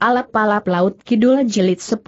Alap-alap Laut Kidul Jilid 10.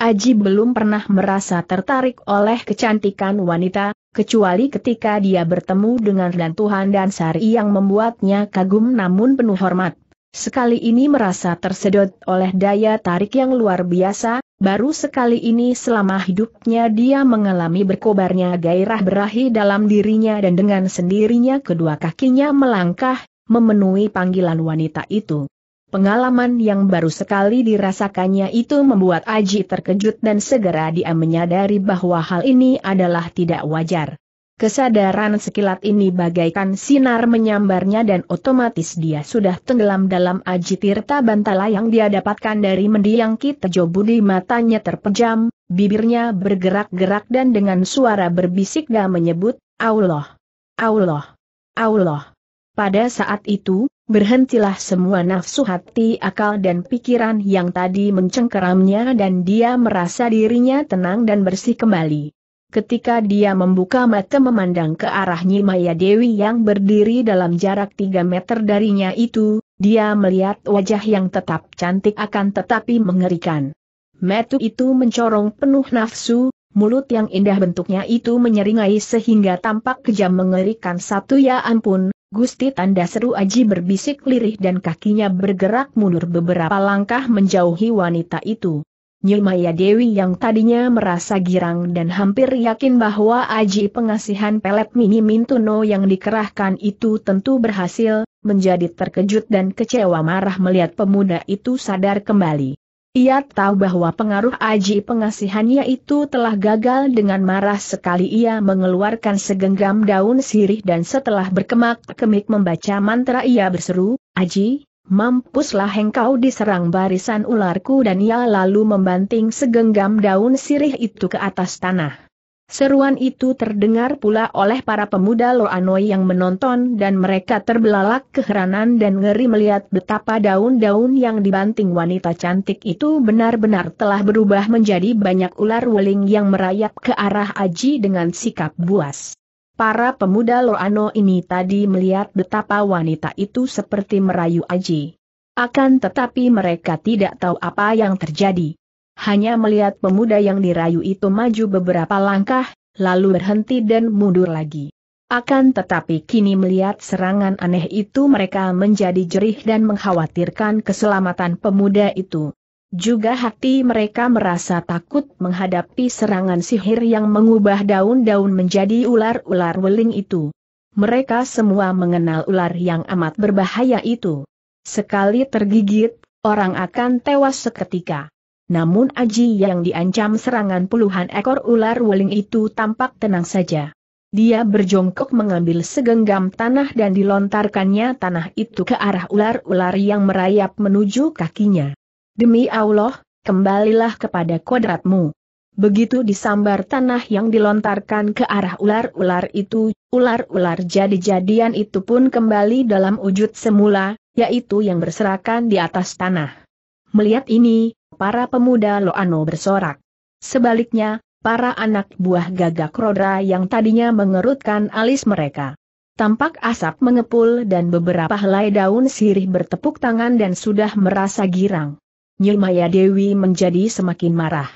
Aji belum pernah merasa tertarik oleh kecantikan wanita, kecuali ketika dia bertemu dengan Tuhan dan Sari yang membuatnya kagum namun penuh hormat. Sekali ini merasa tersedot oleh daya tarik yang luar biasa, baru sekali ini selama hidupnya dia mengalami berkobarnya gairah berahi dalam dirinya dan dengan sendirinya kedua kakinya melangkah, memenuhi panggilan wanita itu. Pengalaman yang baru sekali dirasakannya itu membuat Aji terkejut dan segera dia menyadari bahwa hal ini adalah tidak wajar. Kesadaran sekilat ini bagaikan sinar menyambarnya dan otomatis dia sudah tenggelam dalam Aji Tirta Bantala yang dia dapatkan dari mendiang Kitejo Budi matanya terpejam, bibirnya bergerak-gerak dan dengan suara berbisik dia menyebut, Allah, Allah, Allah. Pada saat itu, Berhentilah semua nafsu hati akal dan pikiran yang tadi mencengkeramnya dan dia merasa dirinya tenang dan bersih kembali. Ketika dia membuka mata memandang ke arah Maya Dewi yang berdiri dalam jarak 3 meter darinya itu, dia melihat wajah yang tetap cantik akan tetapi mengerikan. Metu itu mencorong penuh nafsu, mulut yang indah bentuknya itu menyeringai sehingga tampak kejam mengerikan satu ya ampun, Gusti tanda seru Aji berbisik lirih dan kakinya bergerak mundur beberapa langkah menjauhi wanita itu. Nyumaya Dewi yang tadinya merasa girang dan hampir yakin bahwa Aji pengasihan pelet mini Mintuno yang dikerahkan itu tentu berhasil, menjadi terkejut dan kecewa marah melihat pemuda itu sadar kembali. Ia tahu bahwa pengaruh aji pengasihannya itu telah gagal dengan marah sekali ia mengeluarkan segenggam daun sirih dan setelah berkemak-kemik membaca mantra ia berseru, Aji, mampuslah engkau diserang barisan ularku dan ia lalu membanting segenggam daun sirih itu ke atas tanah. Seruan itu terdengar pula oleh para pemuda Loanoi yang menonton dan mereka terbelalak keheranan dan ngeri melihat betapa daun-daun yang dibanting wanita cantik itu benar-benar telah berubah menjadi banyak ular weling yang merayap ke arah Aji dengan sikap buas. Para pemuda Loano ini tadi melihat betapa wanita itu seperti merayu Aji. Akan tetapi mereka tidak tahu apa yang terjadi hanya melihat pemuda yang dirayu itu maju beberapa langkah, lalu berhenti dan mundur lagi. Akan tetapi kini melihat serangan aneh itu mereka menjadi jerih dan mengkhawatirkan keselamatan pemuda itu. Juga hati mereka merasa takut menghadapi serangan sihir yang mengubah daun-daun menjadi ular-ular weling itu. Mereka semua mengenal ular yang amat berbahaya itu. Sekali tergigit, orang akan tewas seketika. Namun Aji yang diancam serangan puluhan ekor ular wuling itu tampak tenang saja. Dia berjongkok mengambil segenggam tanah dan dilontarkannya tanah itu ke arah ular-ular yang merayap menuju kakinya. Demi Allah, kembalilah kepada kodratmu. Begitu disambar tanah yang dilontarkan ke arah ular-ular itu, ular-ular jadi-jadian itu pun kembali dalam wujud semula, yaitu yang berserakan di atas tanah. Melihat ini, para pemuda Loano bersorak. Sebaliknya, para anak buah gagak roda yang tadinya mengerutkan alis mereka. Tampak asap mengepul dan beberapa helai daun sirih bertepuk tangan dan sudah merasa girang. Nyumaya Dewi menjadi semakin marah.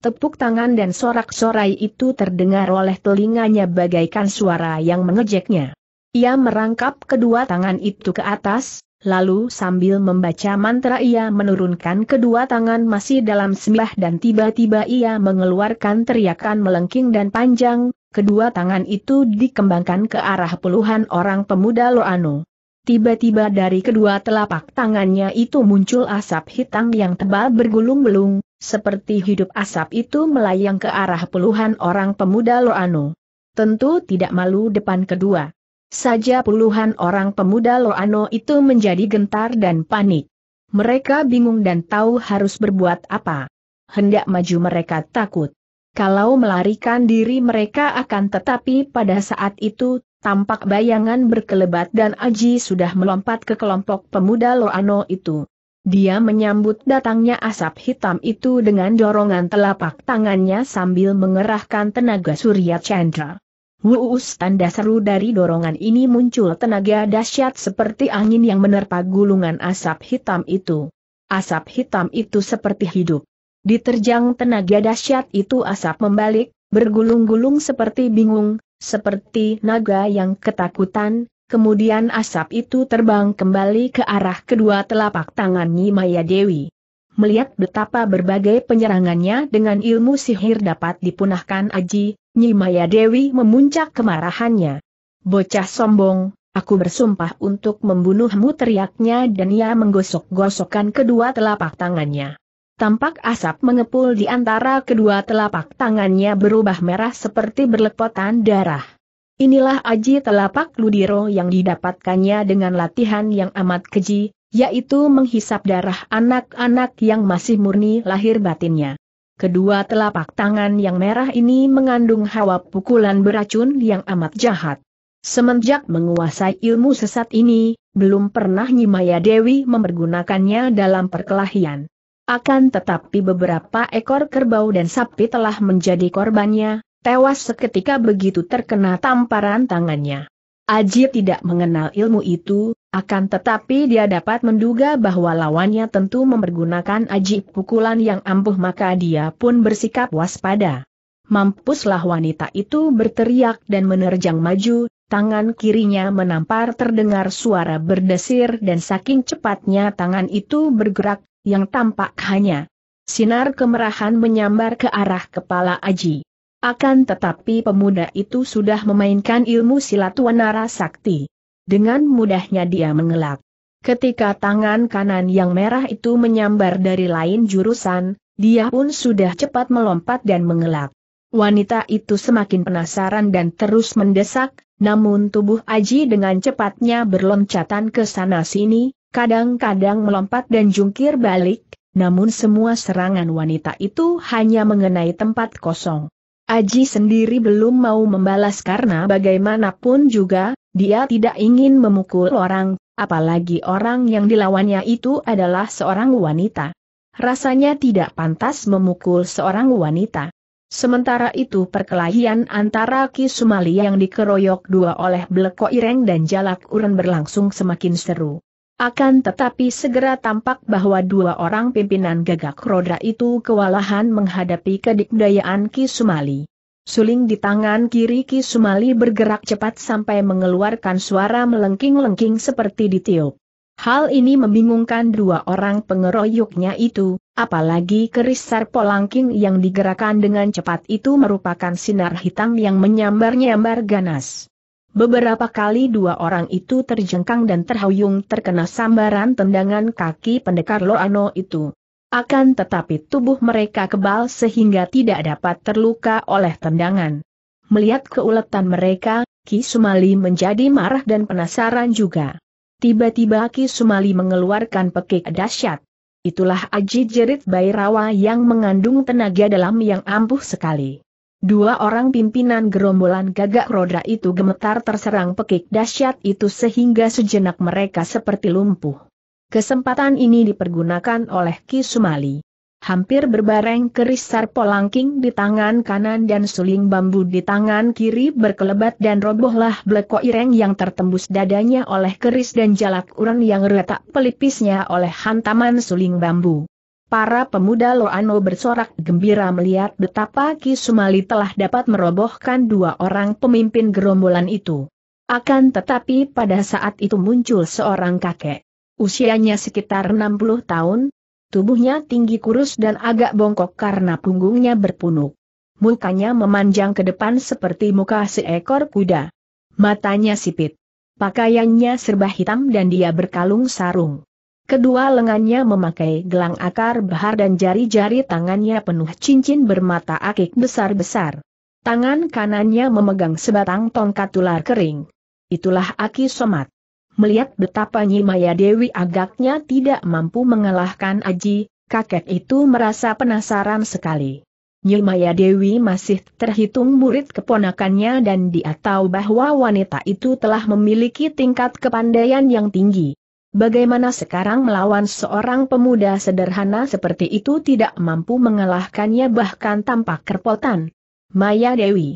Tepuk tangan dan sorak-sorai itu terdengar oleh telinganya bagaikan suara yang mengejeknya. Ia merangkap kedua tangan itu ke atas, Lalu sambil membaca mantra ia menurunkan kedua tangan masih dalam sembah dan tiba-tiba ia mengeluarkan teriakan melengking dan panjang, kedua tangan itu dikembangkan ke arah puluhan orang pemuda Loano. Tiba-tiba dari kedua telapak tangannya itu muncul asap hitam yang tebal bergulung gulung seperti hidup asap itu melayang ke arah puluhan orang pemuda Loano. Tentu tidak malu depan kedua saja puluhan orang pemuda Loano itu menjadi gentar dan panik. Mereka bingung dan tahu harus berbuat apa. Hendak maju mereka takut. Kalau melarikan diri mereka akan tetapi pada saat itu, tampak bayangan berkelebat dan Aji sudah melompat ke kelompok pemuda Loano itu. Dia menyambut datangnya asap hitam itu dengan dorongan telapak tangannya sambil mengerahkan tenaga surya chandra. Wuus tanda seru dari dorongan ini muncul tenaga dahsyat seperti angin yang menerpa gulungan asap hitam itu. Asap hitam itu seperti hidup. Diterjang tenaga dahsyat itu asap membalik, bergulung-gulung seperti bingung, seperti naga yang ketakutan, kemudian asap itu terbang kembali ke arah kedua telapak tangan Maya Dewi. Melihat betapa berbagai penyerangannya dengan ilmu sihir dapat dipunahkan Aji, Nyimaya Dewi memuncak kemarahannya. Bocah sombong, aku bersumpah untuk membunuhmu teriaknya dan ia menggosok-gosokkan kedua telapak tangannya. Tampak asap mengepul di antara kedua telapak tangannya berubah merah seperti berlepotan darah. Inilah aji telapak Ludiro yang didapatkannya dengan latihan yang amat keji, yaitu menghisap darah anak-anak yang masih murni lahir batinnya. Kedua telapak tangan yang merah ini mengandung hawa pukulan beracun yang amat jahat. Semenjak menguasai ilmu sesat ini, belum pernah Nyimaya Dewi mempergunakannya dalam perkelahian. Akan tetapi beberapa ekor kerbau dan sapi telah menjadi korbannya, tewas seketika begitu terkena tamparan tangannya. Aji tidak mengenal ilmu itu, akan tetapi dia dapat menduga bahwa lawannya tentu mempergunakan Aji pukulan yang ampuh maka dia pun bersikap waspada. Mampuslah wanita itu berteriak dan menerjang maju, tangan kirinya menampar terdengar suara berdesir dan saking cepatnya tangan itu bergerak, yang tampak hanya sinar kemerahan menyambar ke arah kepala Aji. Akan tetapi pemuda itu sudah memainkan ilmu silat wanara sakti. Dengan mudahnya dia mengelak. Ketika tangan kanan yang merah itu menyambar dari lain jurusan, dia pun sudah cepat melompat dan mengelak. Wanita itu semakin penasaran dan terus mendesak, namun tubuh Aji dengan cepatnya berloncatan ke sana-sini, kadang-kadang melompat dan jungkir balik, namun semua serangan wanita itu hanya mengenai tempat kosong. Aji sendiri belum mau membalas karena bagaimanapun juga, dia tidak ingin memukul orang, apalagi orang yang dilawannya itu adalah seorang wanita. Rasanya tidak pantas memukul seorang wanita. Sementara itu perkelahian antara Ki Sumali yang dikeroyok dua oleh Bleko Ireng dan Jalak Uren berlangsung semakin seru. Akan tetapi segera tampak bahwa dua orang pimpinan gagak roda itu kewalahan menghadapi kedikdayaan Ki Sumali. Suling di tangan kiri Ki Sumali bergerak cepat sampai mengeluarkan suara melengking-lengking seperti ditiup. Hal ini membingungkan dua orang pengeroyoknya itu, apalagi keris sarpolangking yang digerakkan dengan cepat itu merupakan sinar hitam yang menyambar-nyambar ganas. Beberapa kali dua orang itu terjengkang dan terhuyung terkena sambaran tendangan kaki pendekar Loano itu. Akan tetapi tubuh mereka kebal sehingga tidak dapat terluka oleh tendangan. Melihat keuletan mereka, Ki Sumali menjadi marah dan penasaran juga. Tiba-tiba Ki Sumali mengeluarkan pekik dahsyat. Itulah aji jerit Bairawa yang mengandung tenaga dalam yang ampuh sekali. Dua orang pimpinan gerombolan gagak roda itu gemetar terserang pekik dahsyat itu sehingga sejenak mereka seperti lumpuh. Kesempatan ini dipergunakan oleh Ki Sumali. Hampir berbareng keris sarpolangking di tangan kanan dan suling bambu di tangan kiri berkelebat dan robohlah beleko ireng yang tertembus dadanya oleh keris dan jalak uran yang retak pelipisnya oleh hantaman suling bambu. Para pemuda Loano bersorak gembira melihat betapa Ki Sumali telah dapat merobohkan dua orang pemimpin gerombolan itu. Akan tetapi pada saat itu muncul seorang kakek. Usianya sekitar 60 tahun, tubuhnya tinggi kurus dan agak bongkok karena punggungnya berpunuk. Mukanya memanjang ke depan seperti muka seekor kuda. Matanya sipit. Pakaiannya serba hitam dan dia berkalung sarung. Kedua lengannya memakai gelang akar bahar dan jari-jari tangannya penuh cincin bermata akik besar-besar. Tangan kanannya memegang sebatang tongkat ular kering. Itulah Aki Somat. Melihat betapa Nyimaya Dewi agaknya tidak mampu mengalahkan Aji, kakek itu merasa penasaran sekali. Nyimaya Dewi masih terhitung murid keponakannya dan dia tahu bahwa wanita itu telah memiliki tingkat kepandaian yang tinggi. Bagaimana sekarang melawan seorang pemuda sederhana seperti itu tidak mampu mengalahkannya bahkan tampak kerpotan? Maya Dewi.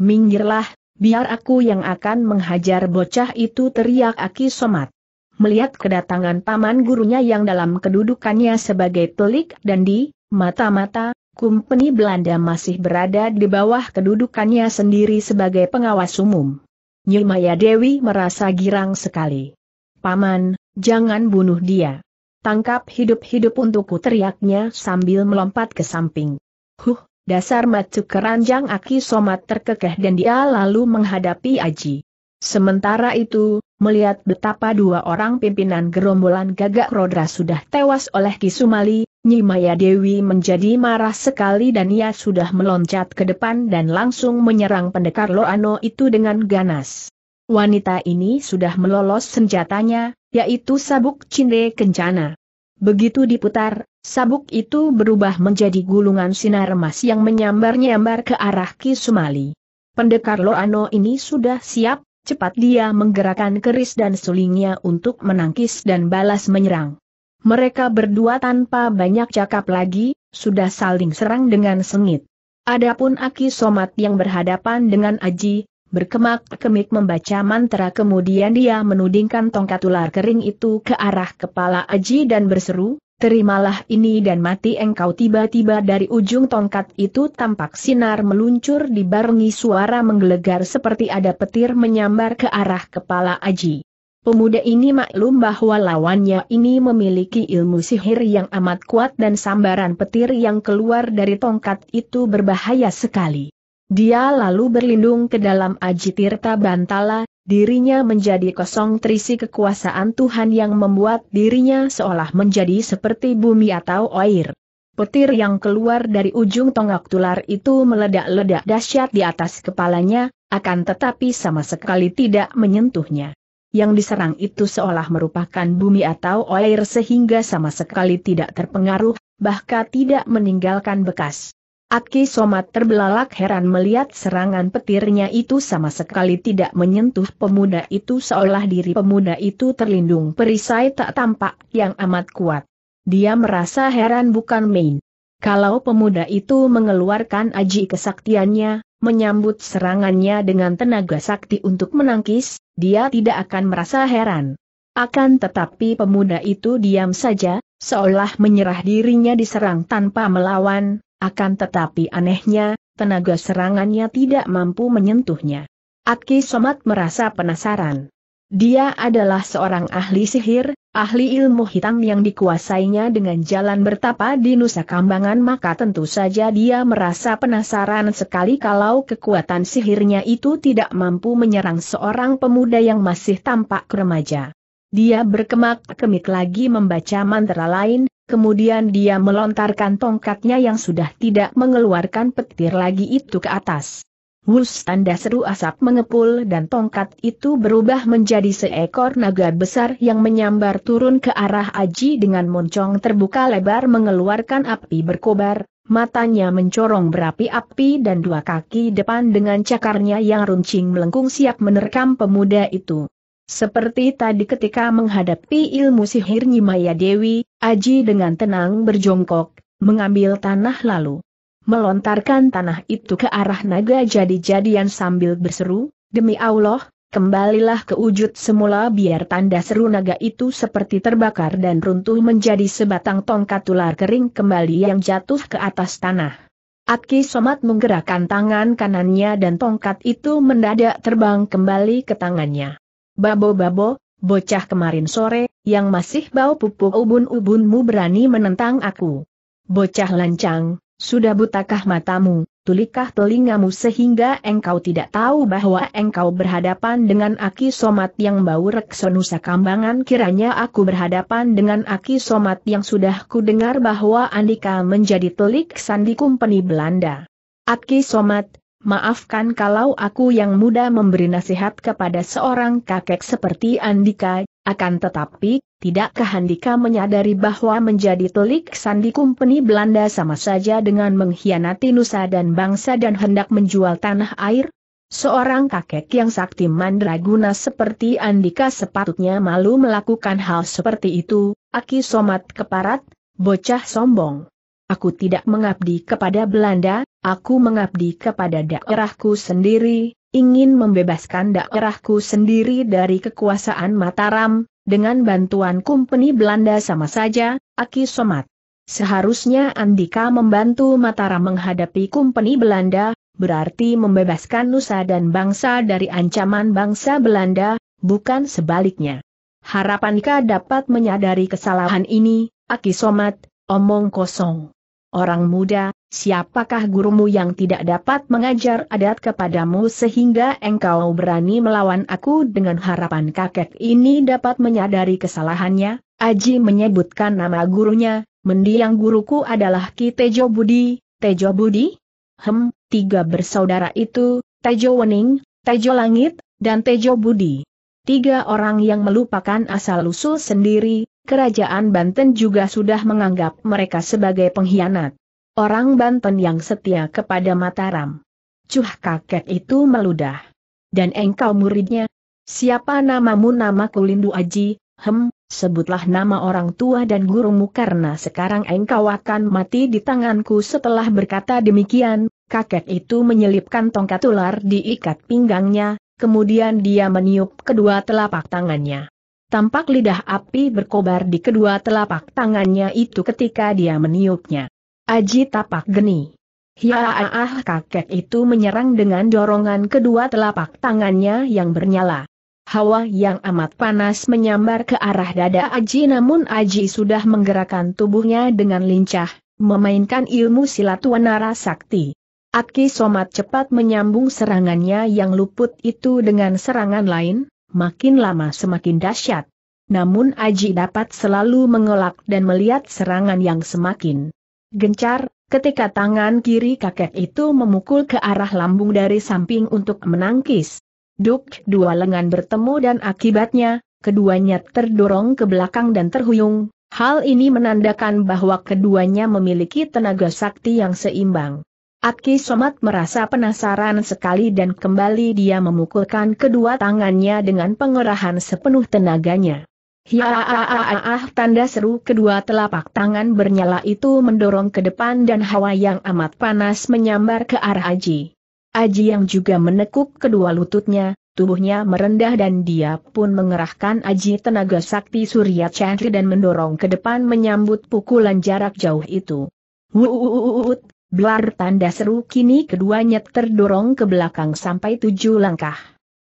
Minggirlah, biar aku yang akan menghajar bocah itu teriak Aki Somat. Melihat kedatangan paman gurunya yang dalam kedudukannya sebagai telik dan di mata-mata, kumpeni Belanda masih berada di bawah kedudukannya sendiri sebagai pengawas umum. Nyi Maya Dewi merasa girang sekali. Paman, Jangan bunuh dia. Tangkap hidup-hidup untukku teriaknya sambil melompat ke samping. Huh, dasar macu keranjang Aki Somat terkekeh dan dia lalu menghadapi Aji. Sementara itu, melihat betapa dua orang pimpinan gerombolan gagak rodra sudah tewas oleh Kisumali, Nyimaya Dewi menjadi marah sekali dan ia sudah meloncat ke depan dan langsung menyerang pendekar Loano itu dengan ganas. Wanita ini sudah melolos senjatanya, yaitu sabuk cinde kencana. Begitu diputar, sabuk itu berubah menjadi gulungan sinar emas yang menyambar-nyambar ke arah Kisumali. Pendekar Loano ini sudah siap, cepat dia menggerakkan keris dan sulingnya untuk menangkis dan balas menyerang. Mereka berdua tanpa banyak cakap lagi, sudah saling serang dengan sengit. Adapun Aki Somat yang berhadapan dengan Aji, Berkemak-kemik membaca mantra kemudian dia menudingkan tongkat ular kering itu ke arah kepala Aji dan berseru, Terimalah ini dan mati engkau tiba-tiba dari ujung tongkat itu tampak sinar meluncur dibarengi suara menggelegar seperti ada petir menyambar ke arah kepala Aji. Pemuda ini maklum bahwa lawannya ini memiliki ilmu sihir yang amat kuat dan sambaran petir yang keluar dari tongkat itu berbahaya sekali. Dia lalu berlindung ke dalam Aji Tirta Bantala, dirinya menjadi kosong terisi kekuasaan Tuhan yang membuat dirinya seolah menjadi seperti bumi atau air. Petir yang keluar dari ujung tongak tular itu meledak-ledak dahsyat di atas kepalanya, akan tetapi sama sekali tidak menyentuhnya. Yang diserang itu seolah merupakan bumi atau air sehingga sama sekali tidak terpengaruh, bahkan tidak meninggalkan bekas. Aki Somat terbelalak heran melihat serangan petirnya itu sama sekali tidak menyentuh pemuda itu seolah diri pemuda itu terlindung perisai tak tampak yang amat kuat. Dia merasa heran bukan main. Kalau pemuda itu mengeluarkan aji kesaktiannya, menyambut serangannya dengan tenaga sakti untuk menangkis, dia tidak akan merasa heran. Akan tetapi pemuda itu diam saja, seolah menyerah dirinya diserang tanpa melawan, akan tetapi anehnya, tenaga serangannya tidak mampu menyentuhnya. Aki Somat merasa penasaran. Dia adalah seorang ahli sihir, ahli ilmu hitam yang dikuasainya dengan jalan bertapa di Nusa Kambangan maka tentu saja dia merasa penasaran sekali kalau kekuatan sihirnya itu tidak mampu menyerang seorang pemuda yang masih tampak remaja. Dia berkemak-kemik lagi membaca mantra lain, Kemudian dia melontarkan tongkatnya yang sudah tidak mengeluarkan petir lagi itu ke atas. Wus tanda seru asap mengepul dan tongkat itu berubah menjadi seekor naga besar yang menyambar turun ke arah Aji dengan moncong terbuka lebar mengeluarkan api berkobar, matanya mencorong berapi-api dan dua kaki depan dengan cakarnya yang runcing melengkung siap menerkam pemuda itu. Seperti tadi ketika menghadapi ilmu sihir Nyimaya Dewi, Aji dengan tenang berjongkok, mengambil tanah lalu melontarkan tanah itu ke arah naga jadi-jadian sambil berseru, Demi Allah, kembalilah ke wujud semula biar tanda seru naga itu seperti terbakar dan runtuh menjadi sebatang tongkat ular kering kembali yang jatuh ke atas tanah. Atki Somat menggerakkan tangan kanannya dan tongkat itu mendadak terbang kembali ke tangannya. Babo-babo, bocah kemarin sore, yang masih bau pupuk ubun-ubunmu berani menentang aku. Bocah lancang, sudah butakah matamu, tulikah telingamu sehingga engkau tidak tahu bahwa engkau berhadapan dengan Aki Somat yang bau reksonusa kambangan kiranya aku berhadapan dengan Aki Somat yang sudah ku dengar bahwa Andika menjadi telik sandi kumpeni Belanda. Aki Somat, Maafkan kalau aku yang muda memberi nasihat kepada seorang kakek seperti Andika, akan tetapi, tidakkah Andika menyadari bahwa menjadi telik sandi kumpeni Belanda sama saja dengan mengkhianati nusa dan bangsa dan hendak menjual tanah air? Seorang kakek yang sakti mandraguna seperti Andika sepatutnya malu melakukan hal seperti itu, Aki Somat keparat, bocah sombong. Aku tidak mengabdi kepada Belanda, Aku mengabdi kepada daerahku sendiri, ingin membebaskan daerahku sendiri dari kekuasaan Mataram, dengan bantuan kumpeni Belanda sama saja, Aki Somat. Seharusnya Andika membantu Mataram menghadapi kumpeni Belanda, berarti membebaskan nusa dan bangsa dari ancaman bangsa Belanda, bukan sebaliknya. Harapankah dapat menyadari kesalahan ini, Aki Somat, omong kosong. Orang muda, Siapakah gurumu yang tidak dapat mengajar adat kepadamu sehingga engkau berani melawan aku dengan harapan kakek ini dapat menyadari kesalahannya? Aji menyebutkan nama gurunya, mendiang guruku adalah Ki Tejo Budi, Tejo Budi? Hem, tiga bersaudara itu, Tejo Wening, Tejo Langit, dan Tejo Budi. Tiga orang yang melupakan asal-usul sendiri, kerajaan Banten juga sudah menganggap mereka sebagai pengkhianat orang Banten yang setia kepada Mataram. Cuh kakek itu meludah. Dan engkau muridnya? Siapa namamu nama Kulindu Aji, hem, sebutlah nama orang tua dan gurumu karena sekarang engkau akan mati di tanganku setelah berkata demikian, kakek itu menyelipkan tongkat ular diikat pinggangnya, kemudian dia meniup kedua telapak tangannya. Tampak lidah api berkobar di kedua telapak tangannya itu ketika dia meniupnya. Aji tapak geni. Ya ah kakek itu menyerang dengan dorongan kedua telapak tangannya yang bernyala. Hawa yang amat panas menyambar ke arah dada Aji namun Aji sudah menggerakkan tubuhnya dengan lincah, memainkan ilmu silat wanara sakti. Aki Somat cepat menyambung serangannya yang luput itu dengan serangan lain, makin lama semakin dahsyat. Namun Aji dapat selalu mengelak dan melihat serangan yang semakin Gencar, ketika tangan kiri kakek itu memukul ke arah lambung dari samping untuk menangkis. Duk, dua lengan bertemu dan akibatnya, keduanya terdorong ke belakang dan terhuyung. Hal ini menandakan bahwa keduanya memiliki tenaga sakti yang seimbang. Aki Somat merasa penasaran sekali dan kembali dia memukulkan kedua tangannya dengan pengerahan sepenuh tenaganya. Hiaaaaah tanda seru kedua telapak tangan bernyala itu mendorong ke depan dan hawa yang amat panas menyambar ke arah Aji. Aji yang juga menekuk kedua lututnya, tubuhnya merendah dan dia pun mengerahkan Aji tenaga sakti Surya Chandri dan mendorong ke depan menyambut pukulan jarak jauh itu. Wuuuut, blar tanda seru kini keduanya terdorong ke belakang sampai tujuh langkah.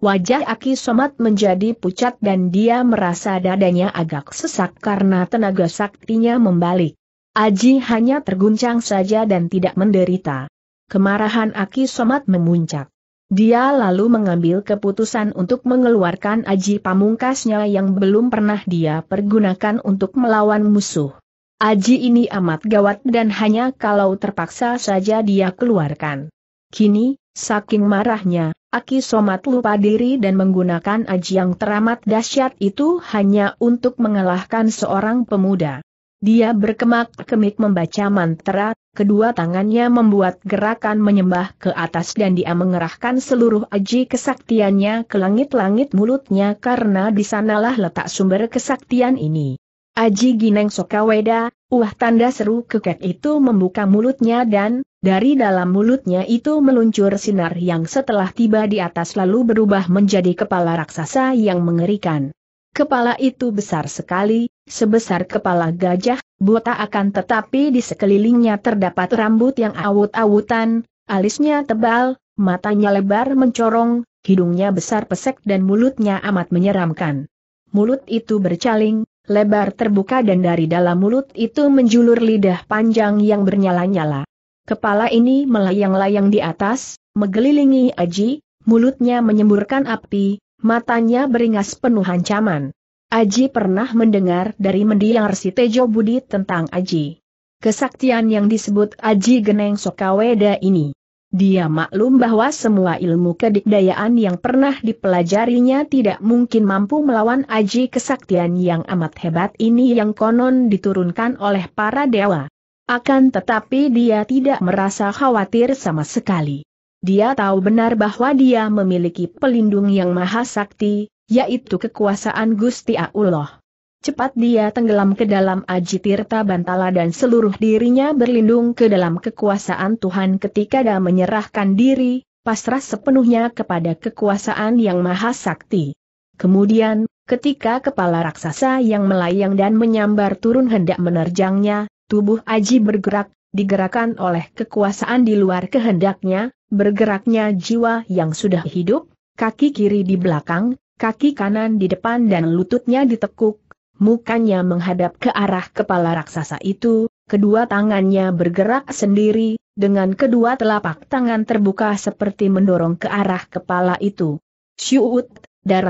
Wajah Aki Somat menjadi pucat dan dia merasa dadanya agak sesak karena tenaga saktinya membalik. Aji hanya terguncang saja dan tidak menderita. Kemarahan Aki Somat memuncak. Dia lalu mengambil keputusan untuk mengeluarkan Aji pamungkasnya yang belum pernah dia pergunakan untuk melawan musuh. Aji ini amat gawat dan hanya kalau terpaksa saja dia keluarkan. Kini, saking marahnya, Aki Somat lupa diri dan menggunakan aji yang teramat dahsyat itu hanya untuk mengalahkan seorang pemuda. Dia berkemak-kemik membaca mantra, kedua tangannya membuat gerakan menyembah ke atas dan dia mengerahkan seluruh aji kesaktiannya ke langit-langit mulutnya karena disanalah letak sumber kesaktian ini. Aji Gineng Sokaweda, uah tanda seru keket itu membuka mulutnya dan, dari dalam mulutnya itu meluncur sinar yang setelah tiba di atas lalu berubah menjadi kepala raksasa yang mengerikan. Kepala itu besar sekali, sebesar kepala gajah, buta akan tetapi di sekelilingnya terdapat rambut yang awut-awutan, alisnya tebal, matanya lebar mencorong, hidungnya besar pesek dan mulutnya amat menyeramkan. Mulut itu bercaling, lebar terbuka dan dari dalam mulut itu menjulur lidah panjang yang bernyala-nyala. Kepala ini melayang-layang di atas, menggelilingi Aji, mulutnya menyemburkan api, matanya beringas penuh ancaman. Aji pernah mendengar dari mendiang Resi Tejo Budi tentang Aji. Kesaktian yang disebut Aji Geneng Sokaweda ini. Dia maklum bahwa semua ilmu kedikdayaan yang pernah dipelajarinya tidak mungkin mampu melawan aji kesaktian yang amat hebat ini yang konon diturunkan oleh para dewa. Akan tetapi dia tidak merasa khawatir sama sekali. Dia tahu benar bahwa dia memiliki pelindung yang maha sakti, yaitu kekuasaan Gusti Allah cepat dia tenggelam ke dalam Aji Tirta Bantala dan seluruh dirinya berlindung ke dalam kekuasaan Tuhan ketika dia menyerahkan diri, pasrah sepenuhnya kepada kekuasaan yang maha sakti. Kemudian, ketika kepala raksasa yang melayang dan menyambar turun hendak menerjangnya, tubuh Aji bergerak, digerakkan oleh kekuasaan di luar kehendaknya, bergeraknya jiwa yang sudah hidup, kaki kiri di belakang, kaki kanan di depan dan lututnya ditekuk, mukanya menghadap ke arah kepala raksasa itu, kedua tangannya bergerak sendiri, dengan kedua telapak tangan terbuka seperti mendorong ke arah kepala itu. Syuut,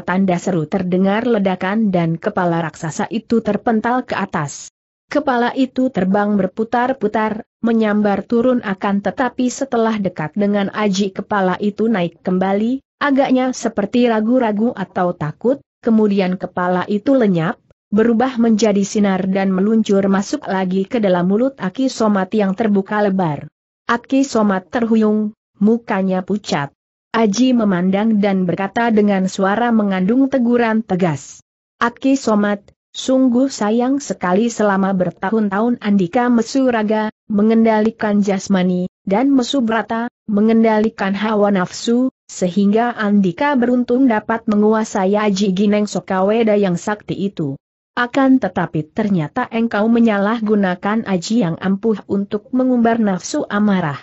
tanda seru terdengar ledakan dan kepala raksasa itu terpental ke atas. Kepala itu terbang berputar-putar, menyambar turun akan tetapi setelah dekat dengan aji kepala itu naik kembali, agaknya seperti ragu-ragu atau takut, kemudian kepala itu lenyap, berubah menjadi sinar dan meluncur masuk lagi ke dalam mulut Aki Somat yang terbuka lebar. Aki Somat terhuyung, mukanya pucat. Aji memandang dan berkata dengan suara mengandung teguran tegas. Aki Somat, sungguh sayang sekali selama bertahun-tahun Andika Mesuraga, mengendalikan jasmani, dan Mesubrata, mengendalikan hawa nafsu, sehingga Andika beruntung dapat menguasai Aji Gineng Sokaweda yang sakti itu. Akan tetapi ternyata engkau menyalahgunakan aji yang ampuh untuk mengumbar nafsu amarah.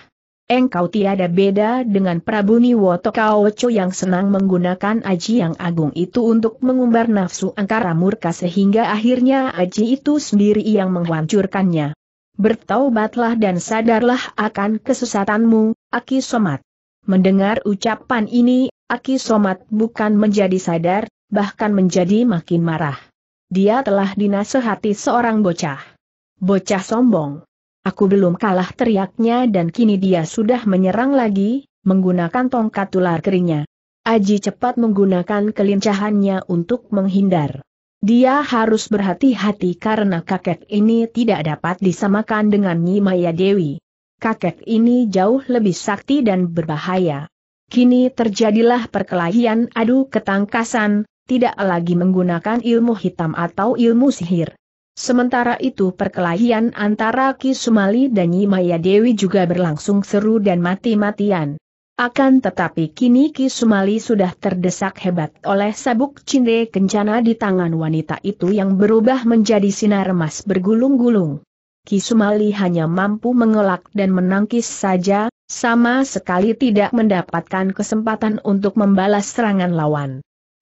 Engkau tiada beda dengan Prabu Niwoto Kaocho yang senang menggunakan aji yang agung itu untuk mengumbar nafsu angkara murka sehingga akhirnya aji itu sendiri yang menghancurkannya. Bertaubatlah dan sadarlah akan kesesatanmu, Aki Somat. Mendengar ucapan ini, Aki Somat bukan menjadi sadar, bahkan menjadi makin marah dia telah dinasehati seorang bocah. Bocah sombong. Aku belum kalah teriaknya dan kini dia sudah menyerang lagi, menggunakan tongkat ular keringnya. Aji cepat menggunakan kelincahannya untuk menghindar. Dia harus berhati-hati karena kakek ini tidak dapat disamakan dengan Nyi Maya Dewi. Kakek ini jauh lebih sakti dan berbahaya. Kini terjadilah perkelahian adu ketangkasan, tidak lagi menggunakan ilmu hitam atau ilmu sihir. Sementara itu perkelahian antara Ki Sumali dan Nyi Maya Dewi juga berlangsung seru dan mati-matian. Akan tetapi kini Ki Sumali sudah terdesak hebat oleh sabuk cinde kencana di tangan wanita itu yang berubah menjadi sinar emas bergulung-gulung. Ki Sumali hanya mampu mengelak dan menangkis saja, sama sekali tidak mendapatkan kesempatan untuk membalas serangan lawan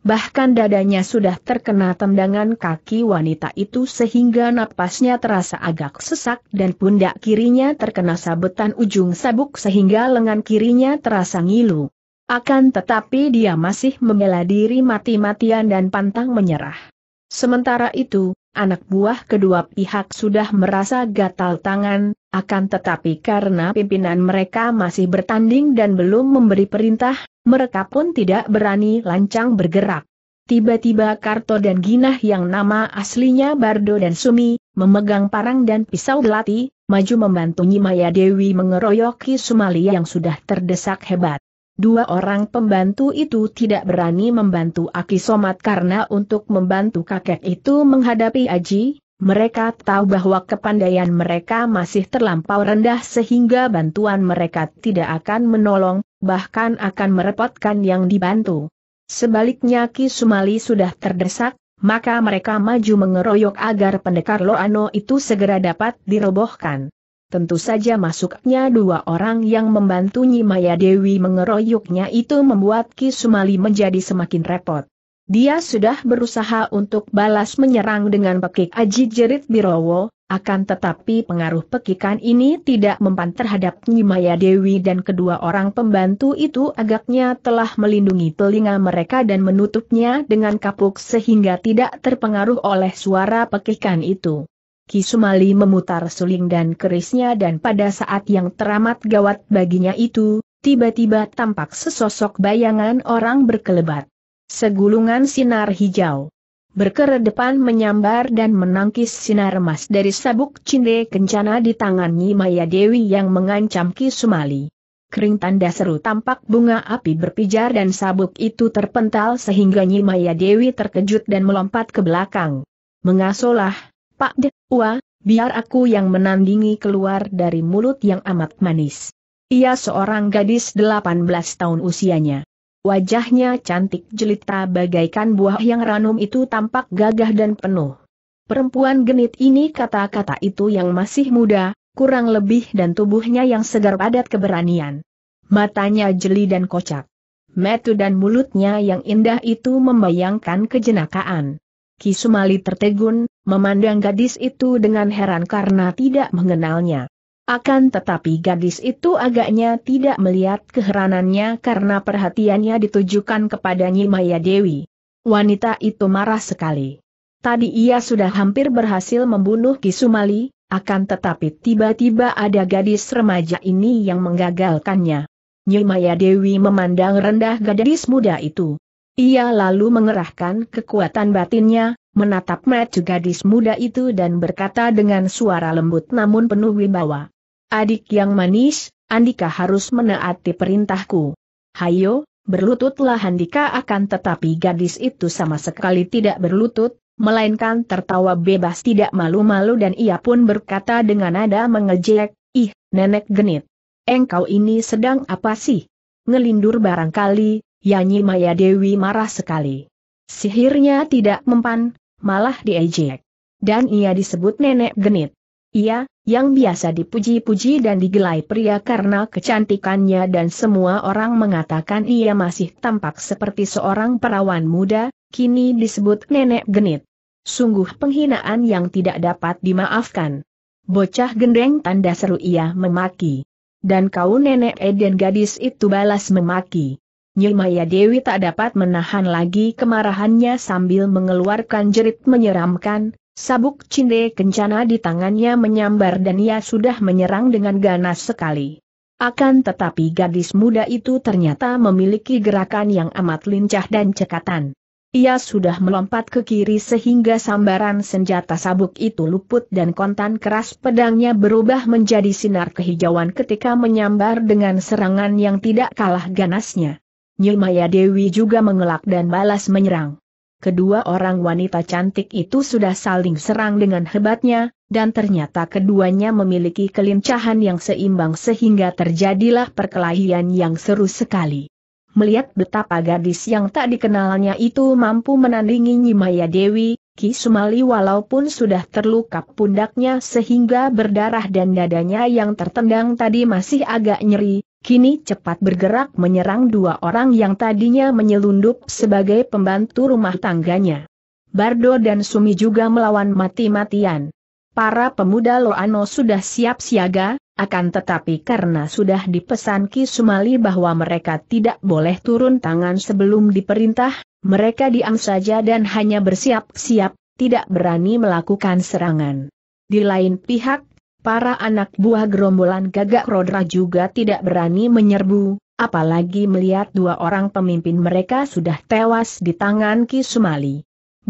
bahkan dadanya sudah terkena tendangan kaki wanita itu sehingga napasnya terasa agak sesak dan pundak kirinya terkena sabetan ujung sabuk sehingga lengan kirinya terasa ngilu. Akan tetapi dia masih membela diri mati-matian dan pantang menyerah. Sementara itu, anak buah kedua pihak sudah merasa gatal tangan, akan tetapi karena pimpinan mereka masih bertanding dan belum memberi perintah, mereka pun tidak berani lancang bergerak. Tiba-tiba Karto dan Ginah yang nama aslinya Bardo dan Sumi, memegang parang dan pisau belati, maju membantu Nyimaya Dewi mengeroyoki Sumali yang sudah terdesak hebat. Dua orang pembantu itu tidak berani membantu Aki Somat karena untuk membantu kakek itu menghadapi Aji, mereka tahu bahwa kepandaian mereka masih terlampau rendah sehingga bantuan mereka tidak akan menolong, bahkan akan merepotkan yang dibantu. Sebaliknya Ki Sumali sudah terdesak, maka mereka maju mengeroyok agar pendekar Loano itu segera dapat dirobohkan. Tentu saja masuknya dua orang yang membantunya Maya Dewi mengeroyoknya itu membuat Ki Sumali menjadi semakin repot. Dia sudah berusaha untuk balas menyerang dengan pekik aji jerit Birowo, akan tetapi pengaruh pekikan ini tidak mempan terhadap Nyimaya Dewi dan kedua orang pembantu itu agaknya telah melindungi telinga mereka dan menutupnya dengan kapuk sehingga tidak terpengaruh oleh suara pekikan itu. Kisumali memutar suling dan kerisnya dan pada saat yang teramat gawat baginya itu, tiba-tiba tampak sesosok bayangan orang berkelebat. Segulungan sinar hijau berkeredepan menyambar dan menangkis sinar emas dari sabuk cinde kencana di tangan Maya Dewi yang mengancam Sumali. Kering tanda seru tampak bunga api berpijar dan sabuk itu terpental sehingga Nyi Maya Dewi terkejut dan melompat ke belakang. Mengasolah, Pak De, Wah, biar aku yang menandingi keluar dari mulut yang amat manis. Ia seorang gadis 18 tahun usianya. Wajahnya cantik jelita bagaikan buah yang ranum itu tampak gagah dan penuh. Perempuan genit ini kata-kata itu yang masih muda, kurang lebih dan tubuhnya yang segar padat keberanian. Matanya jeli dan kocak. Metu dan mulutnya yang indah itu membayangkan kejenakaan. Kisumali tertegun, memandang gadis itu dengan heran karena tidak mengenalnya. Akan tetapi gadis itu agaknya tidak melihat keheranannya karena perhatiannya ditujukan kepada Maya Dewi. Wanita itu marah sekali. Tadi ia sudah hampir berhasil membunuh Kisumali, akan tetapi tiba-tiba ada gadis remaja ini yang menggagalkannya. Maya Dewi memandang rendah gadis muda itu. Ia lalu mengerahkan kekuatan batinnya, menatap maju gadis muda itu dan berkata dengan suara lembut namun penuh wibawa. Adik yang manis, Andika harus menaati perintahku. Hayo, berlututlah Andika akan tetapi gadis itu sama sekali tidak berlutut, melainkan tertawa bebas tidak malu-malu dan ia pun berkata dengan nada mengejek, Ih, nenek genit. Engkau ini sedang apa sih? Ngelindur barangkali, Yanyi Maya Dewi marah sekali. Sihirnya tidak mempan, malah diejek. Dan ia disebut nenek genit. Ia yang biasa dipuji-puji dan digelai pria karena kecantikannya dan semua orang mengatakan ia masih tampak seperti seorang perawan muda, kini disebut nenek genit. Sungguh penghinaan yang tidak dapat dimaafkan. Bocah gendeng tanda seru ia memaki. Dan kau nenek Eden gadis itu balas memaki. Maya Dewi tak dapat menahan lagi kemarahannya sambil mengeluarkan jerit menyeramkan, Sabuk cinde kencana di tangannya menyambar dan ia sudah menyerang dengan ganas sekali. Akan tetapi gadis muda itu ternyata memiliki gerakan yang amat lincah dan cekatan. Ia sudah melompat ke kiri sehingga sambaran senjata sabuk itu luput dan kontan keras pedangnya berubah menjadi sinar kehijauan ketika menyambar dengan serangan yang tidak kalah ganasnya. Nyilmaya Dewi juga mengelak dan balas menyerang kedua orang wanita cantik itu sudah saling serang dengan hebatnya, dan ternyata keduanya memiliki kelincahan yang seimbang sehingga terjadilah perkelahian yang seru sekali. Melihat betapa gadis yang tak dikenalnya itu mampu menandingi Nyimaya Dewi, Ki Sumali walaupun sudah terluka pundaknya sehingga berdarah dan dadanya yang tertendang tadi masih agak nyeri, Kini cepat bergerak menyerang dua orang yang tadinya menyelundup sebagai pembantu rumah tangganya. Bardo dan Sumi juga melawan mati-matian. Para pemuda Loano sudah siap siaga, akan tetapi karena sudah dipesan Ki Sumali bahwa mereka tidak boleh turun tangan sebelum diperintah, mereka diam saja dan hanya bersiap-siap, tidak berani melakukan serangan. Di lain pihak, para anak buah gerombolan gagak rodra juga tidak berani menyerbu, apalagi melihat dua orang pemimpin mereka sudah tewas di tangan Ki Sumali.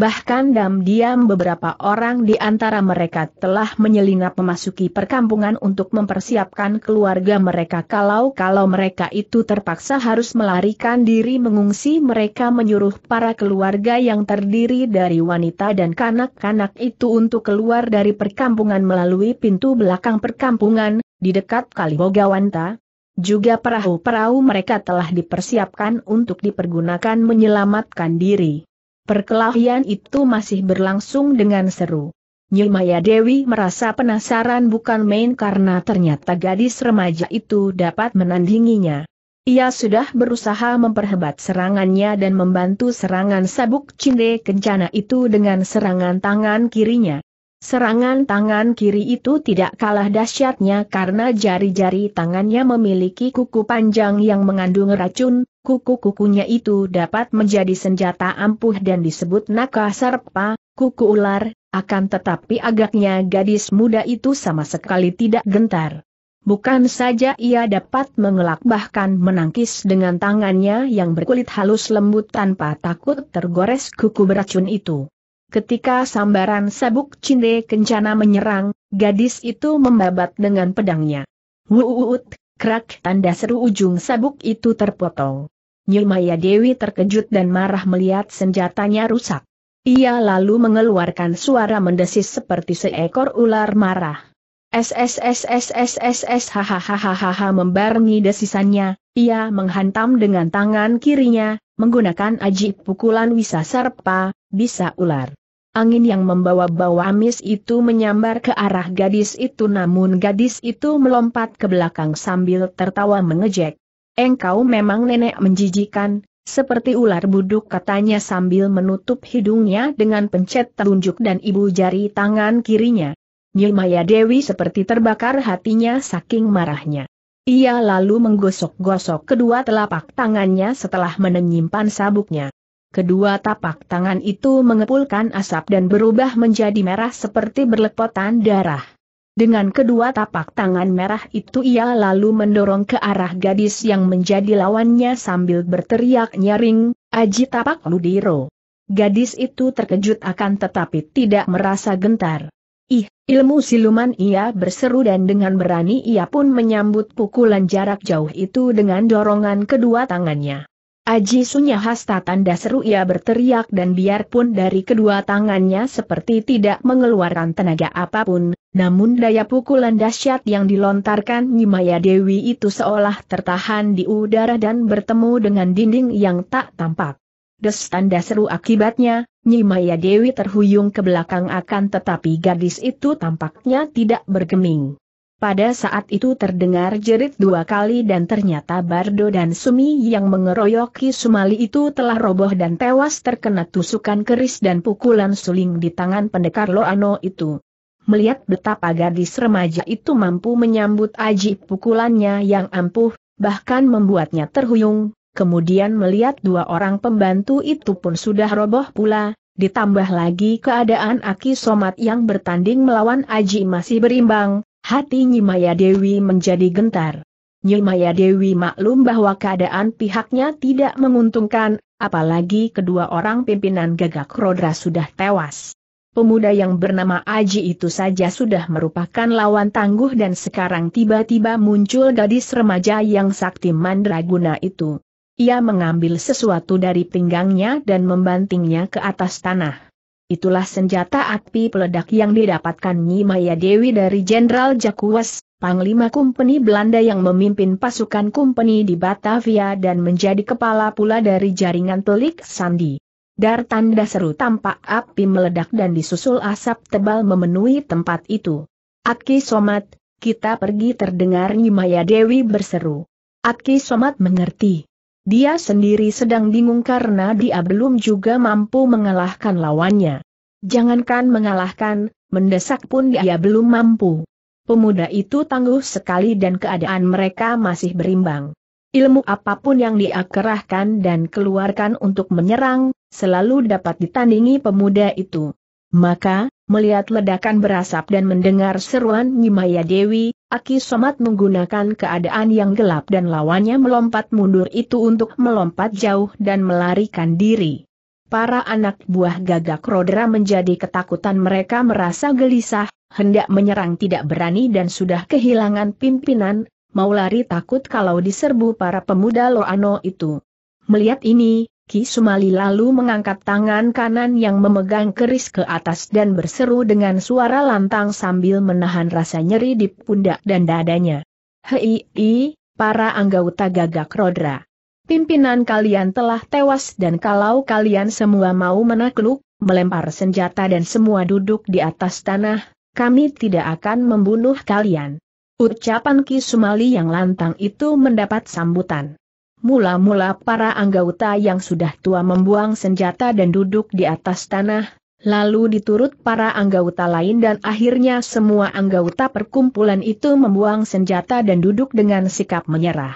Bahkan diam-diam beberapa orang di antara mereka telah menyelinap memasuki perkampungan untuk mempersiapkan keluarga mereka kalau-kalau mereka itu terpaksa harus melarikan diri mengungsi mereka menyuruh para keluarga yang terdiri dari wanita dan kanak-kanak itu untuk keluar dari perkampungan melalui pintu belakang perkampungan, di dekat Kalibogawanta. juga perahu-perahu mereka telah dipersiapkan untuk dipergunakan menyelamatkan diri. Perkelahian itu masih berlangsung dengan seru. Nyumaya Dewi merasa penasaran bukan main karena ternyata gadis remaja itu dapat menandinginya. Ia sudah berusaha memperhebat serangannya dan membantu serangan sabuk cinde kencana itu dengan serangan tangan kirinya. Serangan tangan kiri itu tidak kalah dahsyatnya karena jari-jari tangannya memiliki kuku panjang yang mengandung racun, kuku-kukunya itu dapat menjadi senjata ampuh dan disebut naka serpa, kuku ular, akan tetapi agaknya gadis muda itu sama sekali tidak gentar. Bukan saja ia dapat mengelak bahkan menangkis dengan tangannya yang berkulit halus lembut tanpa takut tergores kuku beracun itu. Ketika sambaran sabuk cinde kencana menyerang, gadis itu membabat dengan pedangnya. Wuut, krak tanda seru ujung sabuk itu terpotong. Nyumaya Dewi terkejut dan marah melihat senjatanya rusak. Ia lalu mengeluarkan suara mendesis seperti seekor ular marah. SSSSSSS hahaha membarengi desisannya, ia menghantam dengan tangan kirinya, menggunakan aji pukulan wisa serpa, bisa ular. Angin yang membawa-bawa amis itu menyambar ke arah gadis itu namun gadis itu melompat ke belakang sambil tertawa mengejek. Engkau memang nenek menjijikan, seperti ular buduk katanya sambil menutup hidungnya dengan pencet telunjuk dan ibu jari tangan kirinya. Nyimaya Dewi seperti terbakar hatinya saking marahnya. Ia lalu menggosok-gosok kedua telapak tangannya setelah menyimpan sabuknya. Kedua tapak tangan itu mengepulkan asap dan berubah menjadi merah seperti berlepotan darah. Dengan kedua tapak tangan merah itu ia lalu mendorong ke arah gadis yang menjadi lawannya sambil berteriak nyaring, Aji Tapak Ludiro. Gadis itu terkejut akan tetapi tidak merasa gentar. Ih, ilmu siluman ia berseru dan dengan berani ia pun menyambut pukulan jarak jauh itu dengan dorongan kedua tangannya. Aji Sunya Hasta tanda seru ia berteriak dan biarpun dari kedua tangannya seperti tidak mengeluarkan tenaga apapun, namun daya pukulan dahsyat yang dilontarkan Nyimaya Dewi itu seolah tertahan di udara dan bertemu dengan dinding yang tak tampak. Des tanda seru akibatnya, Nyimaya Dewi terhuyung ke belakang akan tetapi gadis itu tampaknya tidak bergeming. Pada saat itu terdengar jerit dua kali dan ternyata Bardo dan Sumi yang mengeroyoki Sumali itu telah roboh dan tewas terkena tusukan keris dan pukulan suling di tangan pendekar Loano itu. Melihat betapa gadis remaja itu mampu menyambut aji pukulannya yang ampuh, bahkan membuatnya terhuyung, kemudian melihat dua orang pembantu itu pun sudah roboh pula, ditambah lagi keadaan Aki Somat yang bertanding melawan Aji masih berimbang, Hati Nyimaya Dewi menjadi gentar. Nyimaya Dewi maklum bahwa keadaan pihaknya tidak menguntungkan, apalagi kedua orang pimpinan gagak rodra sudah tewas. Pemuda yang bernama Aji itu saja sudah merupakan lawan tangguh dan sekarang tiba-tiba muncul gadis remaja yang sakti mandraguna itu. Ia mengambil sesuatu dari pinggangnya dan membantingnya ke atas tanah. Itulah senjata api peledak yang didapatkan Nyi Maya Dewi dari Jenderal Jakuas, Panglima Kumpeni Belanda yang memimpin pasukan Kumpeni di Batavia dan menjadi kepala pula dari jaringan telik Sandi. Dar tanda seru tampak api meledak dan disusul asap tebal memenuhi tempat itu. Aki Somat, kita pergi terdengar Nyimaya Dewi berseru. Aki Somat mengerti. Dia sendiri sedang bingung karena dia belum juga mampu mengalahkan lawannya. Jangankan mengalahkan, mendesak pun dia belum mampu. Pemuda itu tangguh sekali dan keadaan mereka masih berimbang. Ilmu apapun yang dia kerahkan dan keluarkan untuk menyerang, selalu dapat ditandingi pemuda itu. Maka, Melihat ledakan berasap dan mendengar seruan Nyimaya Dewi, Aki Somat menggunakan keadaan yang gelap dan lawannya melompat mundur itu untuk melompat jauh dan melarikan diri. Para anak buah gagak Rodra menjadi ketakutan mereka merasa gelisah, hendak menyerang tidak berani dan sudah kehilangan pimpinan, mau lari takut kalau diserbu para pemuda Loano itu. Melihat ini, Ki Sumali lalu mengangkat tangan kanan yang memegang keris ke atas dan berseru dengan suara lantang sambil menahan rasa nyeri di pundak dan dadanya. Hei, i, para anggota gagak rodra. Pimpinan kalian telah tewas dan kalau kalian semua mau menakluk, melempar senjata dan semua duduk di atas tanah, kami tidak akan membunuh kalian. Ucapan Ki Sumali yang lantang itu mendapat sambutan. Mula-mula para anggota yang sudah tua membuang senjata dan duduk di atas tanah, lalu diturut para anggota lain dan akhirnya semua anggota perkumpulan itu membuang senjata dan duduk dengan sikap menyerah.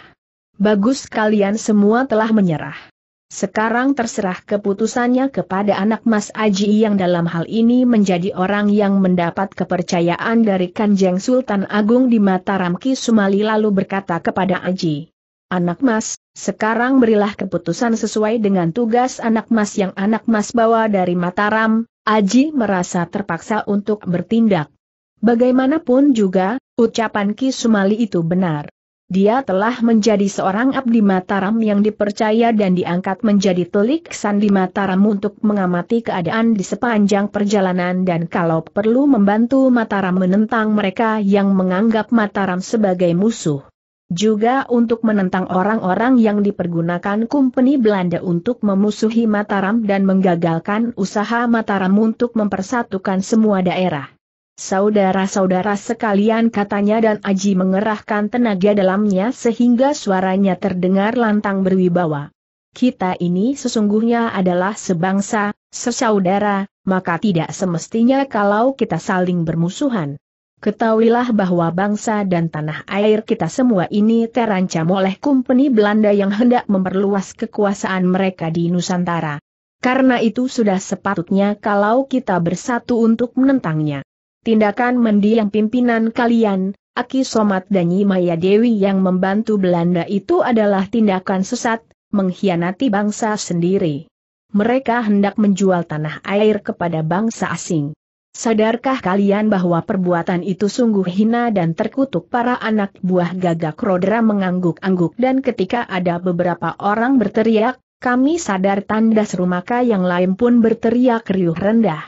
Bagus kalian semua telah menyerah. Sekarang terserah keputusannya kepada anak Mas Aji yang dalam hal ini menjadi orang yang mendapat kepercayaan dari Kanjeng Sultan Agung di Mataram. Kisumali Sumali lalu berkata kepada Aji anak mas, sekarang berilah keputusan sesuai dengan tugas anak mas yang anak mas bawa dari Mataram, Aji merasa terpaksa untuk bertindak. Bagaimanapun juga, ucapan Ki Sumali itu benar. Dia telah menjadi seorang abdi Mataram yang dipercaya dan diangkat menjadi telik sandi Mataram untuk mengamati keadaan di sepanjang perjalanan dan kalau perlu membantu Mataram menentang mereka yang menganggap Mataram sebagai musuh. Juga untuk menentang orang-orang yang dipergunakan kumpeni Belanda untuk memusuhi Mataram dan menggagalkan usaha Mataram untuk mempersatukan semua daerah. Saudara-saudara sekalian katanya dan Aji mengerahkan tenaga dalamnya sehingga suaranya terdengar lantang berwibawa. Kita ini sesungguhnya adalah sebangsa, sesaudara, maka tidak semestinya kalau kita saling bermusuhan. Ketahuilah bahwa bangsa dan tanah air kita semua ini terancam oleh kumpeni Belanda yang hendak memperluas kekuasaan mereka di Nusantara. Karena itu sudah sepatutnya kalau kita bersatu untuk menentangnya. Tindakan mendiang pimpinan kalian, Aki Somat dan Maya Dewi yang membantu Belanda itu adalah tindakan sesat, mengkhianati bangsa sendiri. Mereka hendak menjual tanah air kepada bangsa asing. Sadarkah kalian bahwa perbuatan itu sungguh hina dan terkutuk para anak buah gagak Rodra? mengangguk-angguk dan ketika ada beberapa orang berteriak, kami sadar tandas rumaka yang lain pun berteriak riuh rendah.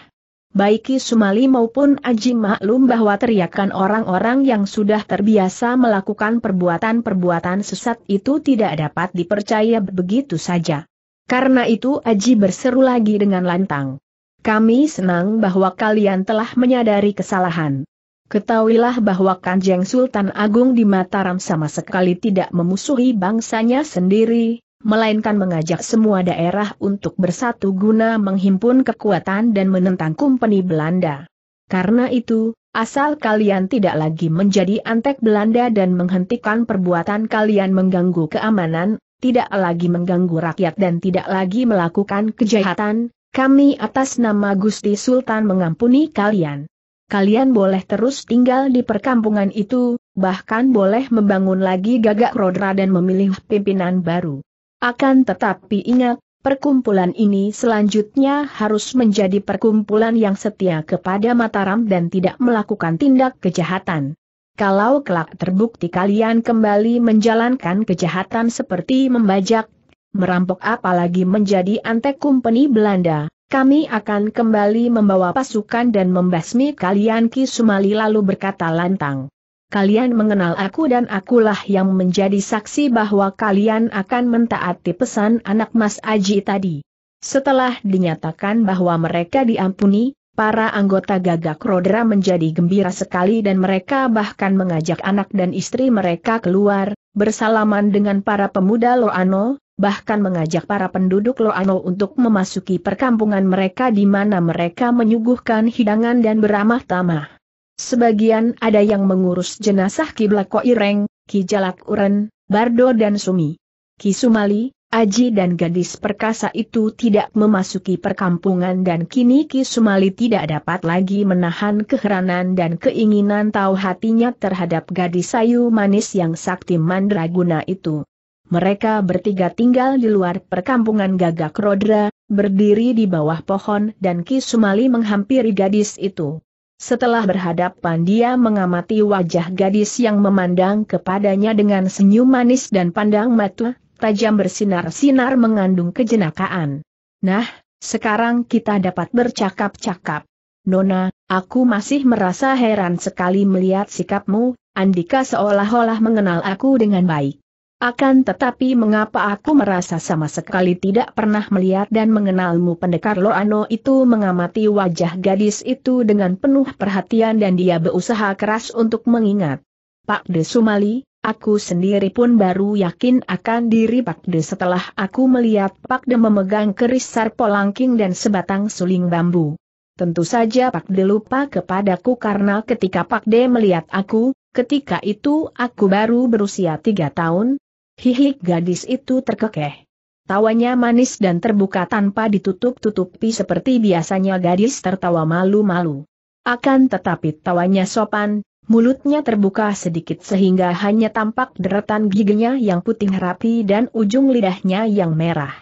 Baiki Sumali maupun Aji maklum bahwa teriakan orang-orang yang sudah terbiasa melakukan perbuatan-perbuatan sesat itu tidak dapat dipercaya begitu saja. Karena itu Aji berseru lagi dengan lantang. Kami senang bahwa kalian telah menyadari kesalahan. Ketahuilah bahwa Kanjeng Sultan Agung di Mataram sama sekali tidak memusuhi bangsanya sendiri, melainkan mengajak semua daerah untuk bersatu guna menghimpun kekuatan dan menentang kumpeni Belanda. Karena itu, asal kalian tidak lagi menjadi antek Belanda dan menghentikan perbuatan kalian mengganggu keamanan, tidak lagi mengganggu rakyat dan tidak lagi melakukan kejahatan, kami atas nama Gusti Sultan mengampuni kalian. Kalian boleh terus tinggal di perkampungan itu, bahkan boleh membangun lagi gagak rodra dan memilih pimpinan baru. Akan tetapi ingat, perkumpulan ini selanjutnya harus menjadi perkumpulan yang setia kepada Mataram dan tidak melakukan tindak kejahatan. Kalau kelak terbukti kalian kembali menjalankan kejahatan seperti membajak, merampok apalagi menjadi antek kumpeni Belanda, kami akan kembali membawa pasukan dan membasmi kalian Ki Sumali lalu berkata lantang. Kalian mengenal aku dan akulah yang menjadi saksi bahwa kalian akan mentaati pesan anak Mas Aji tadi. Setelah dinyatakan bahwa mereka diampuni, para anggota gagak Rodra menjadi gembira sekali dan mereka bahkan mengajak anak dan istri mereka keluar, bersalaman dengan para pemuda Loano, bahkan mengajak para penduduk Loano untuk memasuki perkampungan mereka di mana mereka menyuguhkan hidangan dan beramah tamah. Sebagian ada yang mengurus jenazah Ki Blako Ireng, Ki Jalak Uren, Bardo dan Sumi. Ki Sumali, Aji dan gadis perkasa itu tidak memasuki perkampungan dan kini Ki Sumali tidak dapat lagi menahan keheranan dan keinginan tahu hatinya terhadap gadis sayu manis yang sakti mandraguna itu. Mereka bertiga tinggal di luar perkampungan Gagak Rodra, berdiri di bawah pohon dan Ki Sumali menghampiri gadis itu. Setelah berhadapan dia mengamati wajah gadis yang memandang kepadanya dengan senyum manis dan pandang mata, tajam bersinar-sinar mengandung kejenakaan. Nah, sekarang kita dapat bercakap-cakap. Nona, aku masih merasa heran sekali melihat sikapmu, Andika seolah-olah mengenal aku dengan baik. Akan tetapi mengapa aku merasa sama sekali tidak pernah melihat dan mengenalmu pendekar Loano itu mengamati wajah gadis itu dengan penuh perhatian dan dia berusaha keras untuk mengingat. Pak De Sumali, aku sendiri pun baru yakin akan diri Pak De setelah aku melihat Pak De memegang keris sarpolangking dan sebatang suling bambu. Tentu saja Pak De lupa kepadaku karena ketika Pak De melihat aku, Ketika itu aku baru berusia tiga tahun, Hihik gadis itu terkekeh. Tawanya manis dan terbuka tanpa ditutup-tutupi seperti biasanya gadis tertawa malu-malu. Akan tetapi tawanya sopan, mulutnya terbuka sedikit sehingga hanya tampak deretan giginya yang putih rapi dan ujung lidahnya yang merah.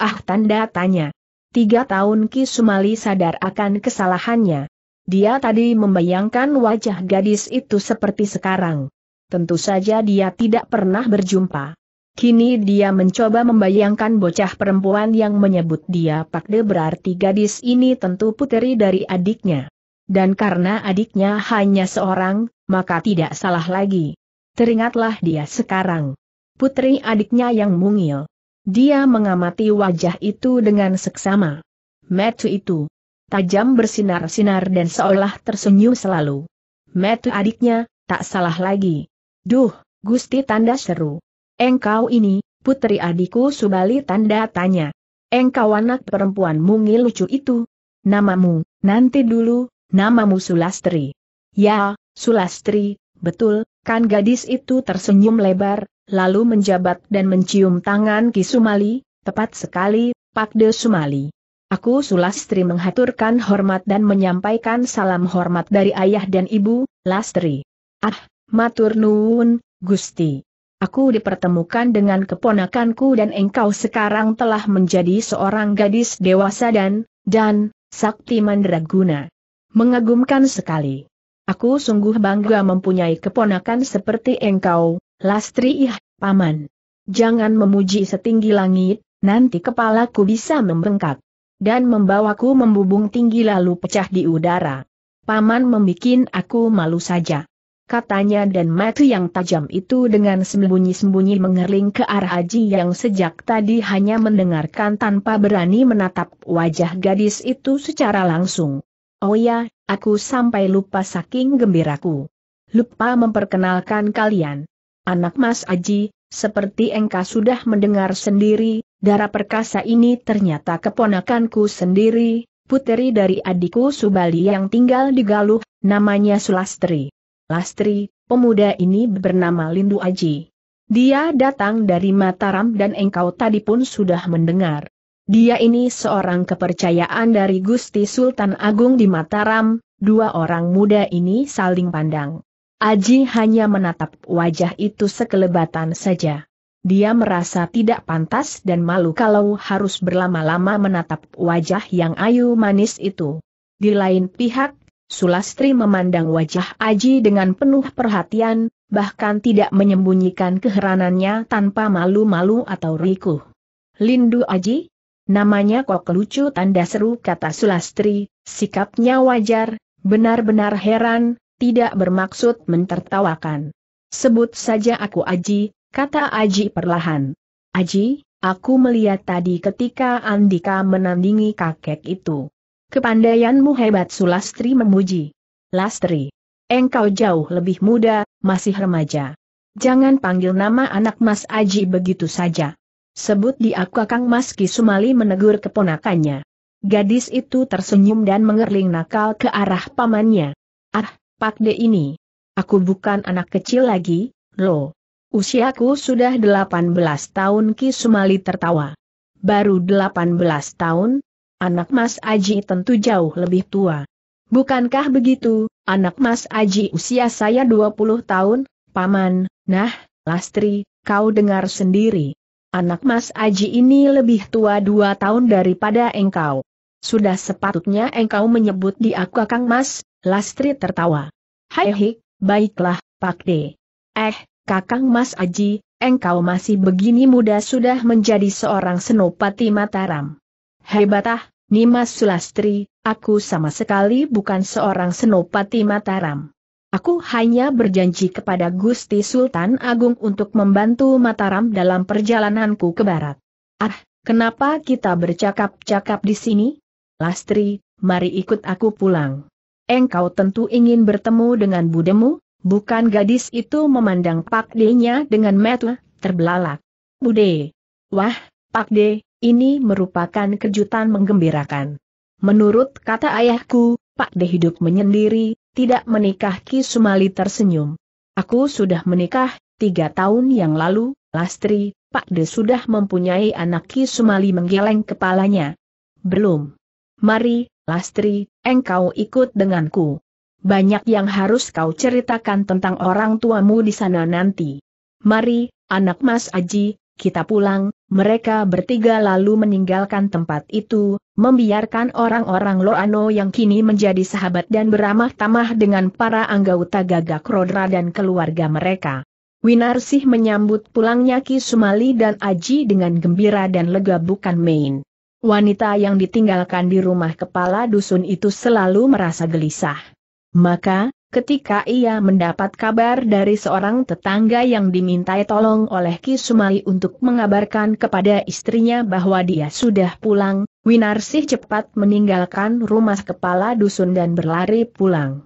Ah tanda tanya. Tiga tahun Ki Sumali sadar akan kesalahannya. Dia tadi membayangkan wajah gadis itu seperti sekarang tentu saja dia tidak pernah berjumpa. Kini dia mencoba membayangkan bocah perempuan yang menyebut dia Pakde berarti gadis ini tentu putri dari adiknya. Dan karena adiknya hanya seorang, maka tidak salah lagi. Teringatlah dia sekarang. Putri adiknya yang mungil. Dia mengamati wajah itu dengan seksama. Metu itu. Tajam bersinar-sinar dan seolah tersenyum selalu. Metu adiknya, tak salah lagi. Duh, Gusti tanda seru. Engkau ini, putri adikku Subali tanda tanya. Engkau anak perempuan mungil lucu itu. Namamu, nanti dulu, namamu Sulastri. Ya, Sulastri, betul, kan gadis itu tersenyum lebar, lalu menjabat dan mencium tangan Ki Sumali. tepat sekali, Pakde Sumali. Aku Sulastri menghaturkan hormat dan menyampaikan salam hormat dari ayah dan ibu, Lastri. Ah, Matur Nuwun, Gusti. Aku dipertemukan dengan keponakanku dan engkau sekarang telah menjadi seorang gadis dewasa dan, dan, sakti mandraguna. Mengagumkan sekali. Aku sungguh bangga mempunyai keponakan seperti engkau, Lastri Ih, Paman. Jangan memuji setinggi langit, nanti kepalaku bisa membengkak. Dan membawaku membubung tinggi lalu pecah di udara. Paman membuat aku malu saja katanya dan mata yang tajam itu dengan sembunyi-sembunyi mengerling ke arah Haji yang sejak tadi hanya mendengarkan tanpa berani menatap wajah gadis itu secara langsung. Oh ya, aku sampai lupa saking gembiraku. Lupa memperkenalkan kalian. Anak Mas Aji, seperti engkau sudah mendengar sendiri, darah perkasa ini ternyata keponakanku sendiri, puteri dari adikku Subali yang tinggal di Galuh, namanya Sulastri. Lastri, pemuda ini bernama Lindu Aji. Dia datang dari Mataram dan engkau tadi pun sudah mendengar. Dia ini seorang kepercayaan dari Gusti Sultan Agung di Mataram, dua orang muda ini saling pandang. Aji hanya menatap wajah itu sekelebatan saja. Dia merasa tidak pantas dan malu kalau harus berlama-lama menatap wajah yang ayu manis itu. Di lain pihak, Sulastri memandang wajah Aji dengan penuh perhatian, bahkan tidak menyembunyikan keheranannya tanpa malu-malu atau rikuh. Lindu Aji? Namanya kok lucu tanda seru kata Sulastri, sikapnya wajar, benar-benar heran, tidak bermaksud mentertawakan. Sebut saja aku Aji, kata Aji perlahan. Aji, aku melihat tadi ketika Andika menandingi kakek itu. Kepandaianmu hebat Sulastri memuji. Lastri. Engkau jauh lebih muda, masih remaja. Jangan panggil nama anak Mas Aji begitu saja. Sebut dia Kakang Mas Sumali menegur keponakannya. Gadis itu tersenyum dan mengerling nakal ke arah pamannya. Ah, Pak De ini. Aku bukan anak kecil lagi, loh. Usiaku sudah 18 tahun Ki Sumali tertawa. Baru 18 tahun, anak Mas Aji tentu jauh lebih tua. Bukankah begitu, anak Mas Aji usia saya 20 tahun, Paman, nah, Lastri, kau dengar sendiri. Anak Mas Aji ini lebih tua dua tahun daripada engkau. Sudah sepatutnya engkau menyebut di aku kakang Mas, Lastri tertawa. Hai hik, baiklah, Pak De. Eh, kakang Mas Aji, engkau masih begini muda sudah menjadi seorang senopati Mataram. Hebatah, Nimas Sulastri, aku sama sekali bukan seorang senopati Mataram. Aku hanya berjanji kepada Gusti Sultan Agung untuk membantu Mataram dalam perjalananku ke barat. Ah, kenapa kita bercakap-cakap di sini? Lastri, mari ikut aku pulang. Engkau tentu ingin bertemu dengan budemu, bukan gadis itu memandang Pak D-nya dengan metu, terbelalak. Bude. Wah, Pak D, ini merupakan kejutan menggembirakan. Menurut kata ayahku, Pak De hidup menyendiri, tidak menikah Ki Sumali tersenyum. Aku sudah menikah, tiga tahun yang lalu, Lastri, Pak De sudah mempunyai anak Ki Sumali menggeleng kepalanya. Belum. Mari, Lastri, engkau ikut denganku. Banyak yang harus kau ceritakan tentang orang tuamu di sana nanti. Mari, anak Mas Aji, kita pulang, mereka bertiga lalu meninggalkan tempat itu, membiarkan orang-orang Loano yang kini menjadi sahabat dan beramah tamah dengan para anggota gagak Rodra dan keluarga mereka. Winarsih menyambut pulangnya Ki Sumali dan Aji dengan gembira dan lega bukan main. Wanita yang ditinggalkan di rumah kepala dusun itu selalu merasa gelisah. Maka, Ketika ia mendapat kabar dari seorang tetangga yang dimintai tolong oleh Ki Sumali untuk mengabarkan kepada istrinya bahwa dia sudah pulang, Winarsih cepat meninggalkan rumah kepala dusun dan berlari pulang.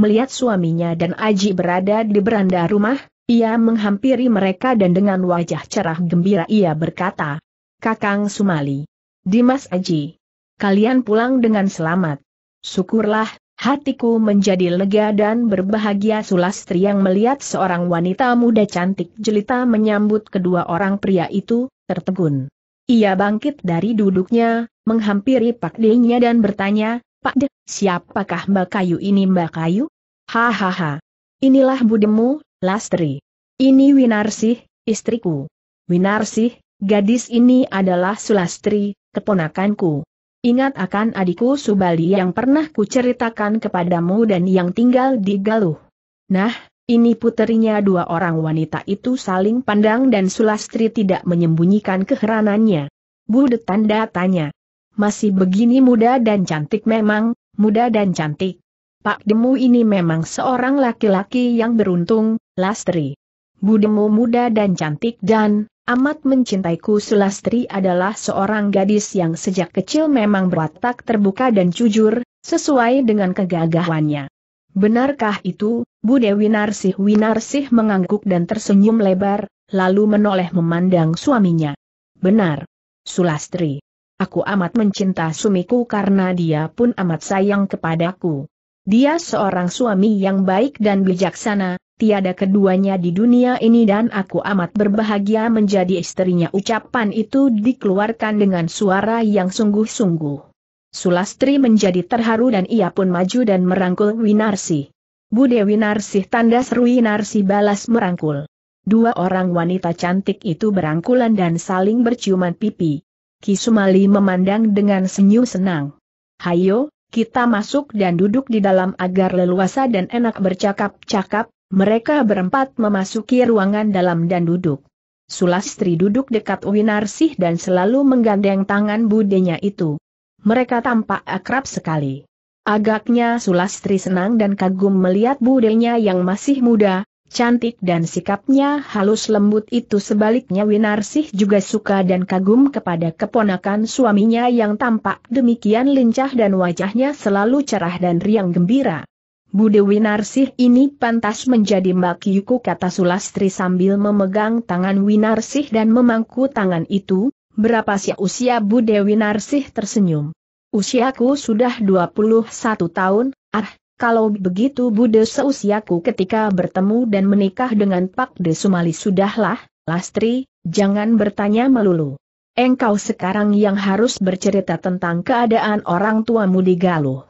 Melihat suaminya dan Aji berada di beranda rumah, ia menghampiri mereka dan dengan wajah cerah gembira ia berkata, Kakang Sumali, Dimas Aji, kalian pulang dengan selamat. Syukurlah, Hatiku menjadi lega dan berbahagia Sulastri yang melihat seorang wanita muda cantik jelita menyambut kedua orang pria itu, tertegun. Ia bangkit dari duduknya, menghampiri Pak Denya dan bertanya, Pak De, siapakah Mbak Kayu ini Mbak Kayu? Hahaha. Inilah budemu, Lastri. Ini Winarsih, istriku. Winarsih, gadis ini adalah Sulastri, keponakanku. Ingat akan adikku Subali yang pernah kuceritakan kepadamu dan yang tinggal di Galuh. Nah, ini puterinya dua orang wanita itu saling pandang dan Sulastri tidak menyembunyikan keheranannya. Bude tanda tanya. Masih begini muda dan cantik memang, muda dan cantik. Pak Demu ini memang seorang laki-laki yang beruntung, Lastri. Budemu muda dan cantik dan, amat mencintaiku Sulastri adalah seorang gadis yang sejak kecil memang berwatak terbuka dan jujur, sesuai dengan kegagahannya. Benarkah itu, Bu Dewi Narsih Winarsih mengangguk dan tersenyum lebar, lalu menoleh memandang suaminya. Benar. Sulastri. Aku amat mencinta sumiku karena dia pun amat sayang kepadaku. Dia seorang suami yang baik dan bijaksana, tiada keduanya di dunia ini dan aku amat berbahagia menjadi istrinya ucapan itu dikeluarkan dengan suara yang sungguh-sungguh. Sulastri menjadi terharu dan ia pun maju dan merangkul Winarsi. Bude Winarsi tandas Winarsi balas merangkul. Dua orang wanita cantik itu berangkulan dan saling berciuman pipi. Kisumali memandang dengan senyum senang. Hayo, kita masuk dan duduk di dalam agar leluasa dan enak bercakap-cakap, mereka berempat memasuki ruangan dalam dan duduk. Sulastri duduk dekat Winarsih dan selalu menggandeng tangan budenya itu. Mereka tampak akrab sekali. Agaknya Sulastri senang dan kagum melihat budenya yang masih muda, cantik dan sikapnya halus lembut itu sebaliknya Winarsih juga suka dan kagum kepada keponakan suaminya yang tampak demikian lincah dan wajahnya selalu cerah dan riang gembira. Bude Winarsih ini pantas menjadi Mbak Yuku kata Sulastri sambil memegang tangan Winarsih dan memangku tangan itu, berapa sih usia Bude Winarsih tersenyum. Usiaku sudah 21 tahun, ah, kalau begitu Bude seusiaku ketika bertemu dan menikah dengan Pak De Sumali sudahlah, Lastri, jangan bertanya melulu. Engkau sekarang yang harus bercerita tentang keadaan orang tuamu di Galuh.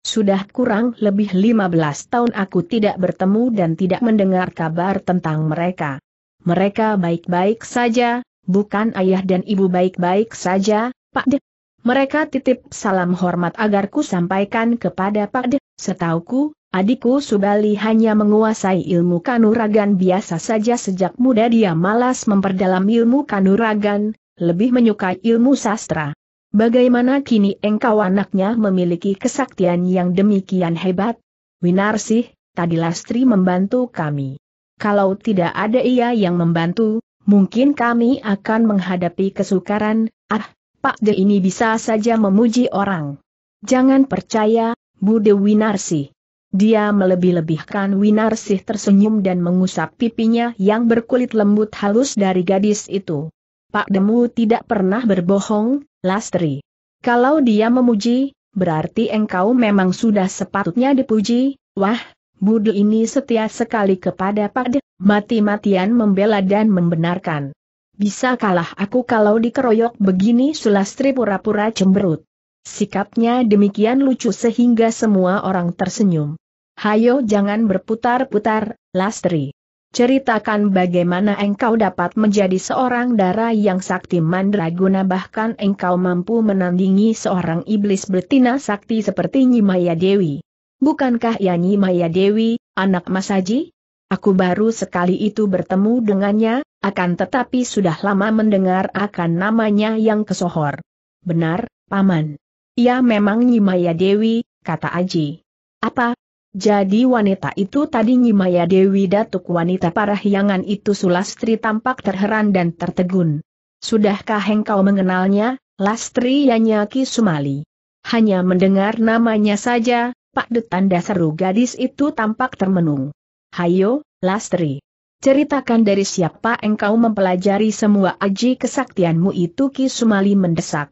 Sudah kurang lebih 15 tahun aku tidak bertemu dan tidak mendengar kabar tentang mereka. Mereka baik-baik saja, bukan ayah dan ibu baik-baik saja, Pak De. Mereka titip salam hormat agar ku sampaikan kepada Pak De. Setauku, Adikku Subali hanya menguasai ilmu kanuragan biasa saja sejak muda dia malas memperdalam ilmu kanuragan, lebih menyukai ilmu sastra. Bagaimana kini engkau anaknya memiliki kesaktian yang demikian hebat? Winarsih, tadi Lastri membantu kami. Kalau tidak ada ia yang membantu, mungkin kami akan menghadapi kesukaran, ah, Pak De ini bisa saja memuji orang. Jangan percaya, Bude Winarsih. Dia melebih-lebihkan Winarsih tersenyum dan mengusap pipinya yang berkulit lembut halus dari gadis itu. Pak Demu tidak pernah berbohong, Lastri. Kalau dia memuji, berarti engkau memang sudah sepatutnya dipuji, wah, Budi ini setia sekali kepada Pak mati-matian membela dan membenarkan. Bisa kalah aku kalau dikeroyok begini Sulastri pura-pura cemberut. Sikapnya demikian lucu sehingga semua orang tersenyum. Hayo jangan berputar-putar, Lastri. Ceritakan bagaimana engkau dapat menjadi seorang darah yang sakti mandraguna bahkan engkau mampu menandingi seorang iblis betina sakti seperti Nyimaya Dewi. Bukankah ya Nyimaya Dewi, anak Masaji? Aku baru sekali itu bertemu dengannya, akan tetapi sudah lama mendengar akan namanya yang kesohor. Benar, Paman. Ia ya memang Nyimaya Dewi, kata Aji. Apa, jadi wanita itu tadi Nyimaya Dewi Datuk wanita parahyangan itu Sulastri tampak terheran dan tertegun. Sudahkah engkau mengenalnya, Lastri Yanyaki Sumali? Hanya mendengar namanya saja, Pak Detan seru gadis itu tampak termenung. Hayo, Lastri. Ceritakan dari siapa engkau mempelajari semua aji kesaktianmu itu Ki Sumali mendesak.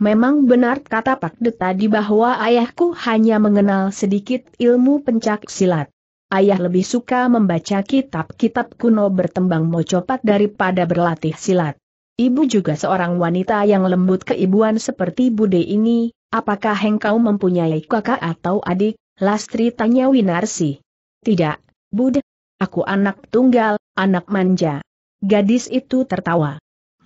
Memang benar kata Pak De tadi bahwa ayahku hanya mengenal sedikit ilmu pencak silat. Ayah lebih suka membaca kitab-kitab kuno bertembang mocopat daripada berlatih silat. Ibu juga seorang wanita yang lembut keibuan seperti Bude ini, apakah engkau mempunyai kakak atau adik? Lastri tanya Winarsi. Tidak, Bude. Aku anak tunggal, anak manja. Gadis itu tertawa.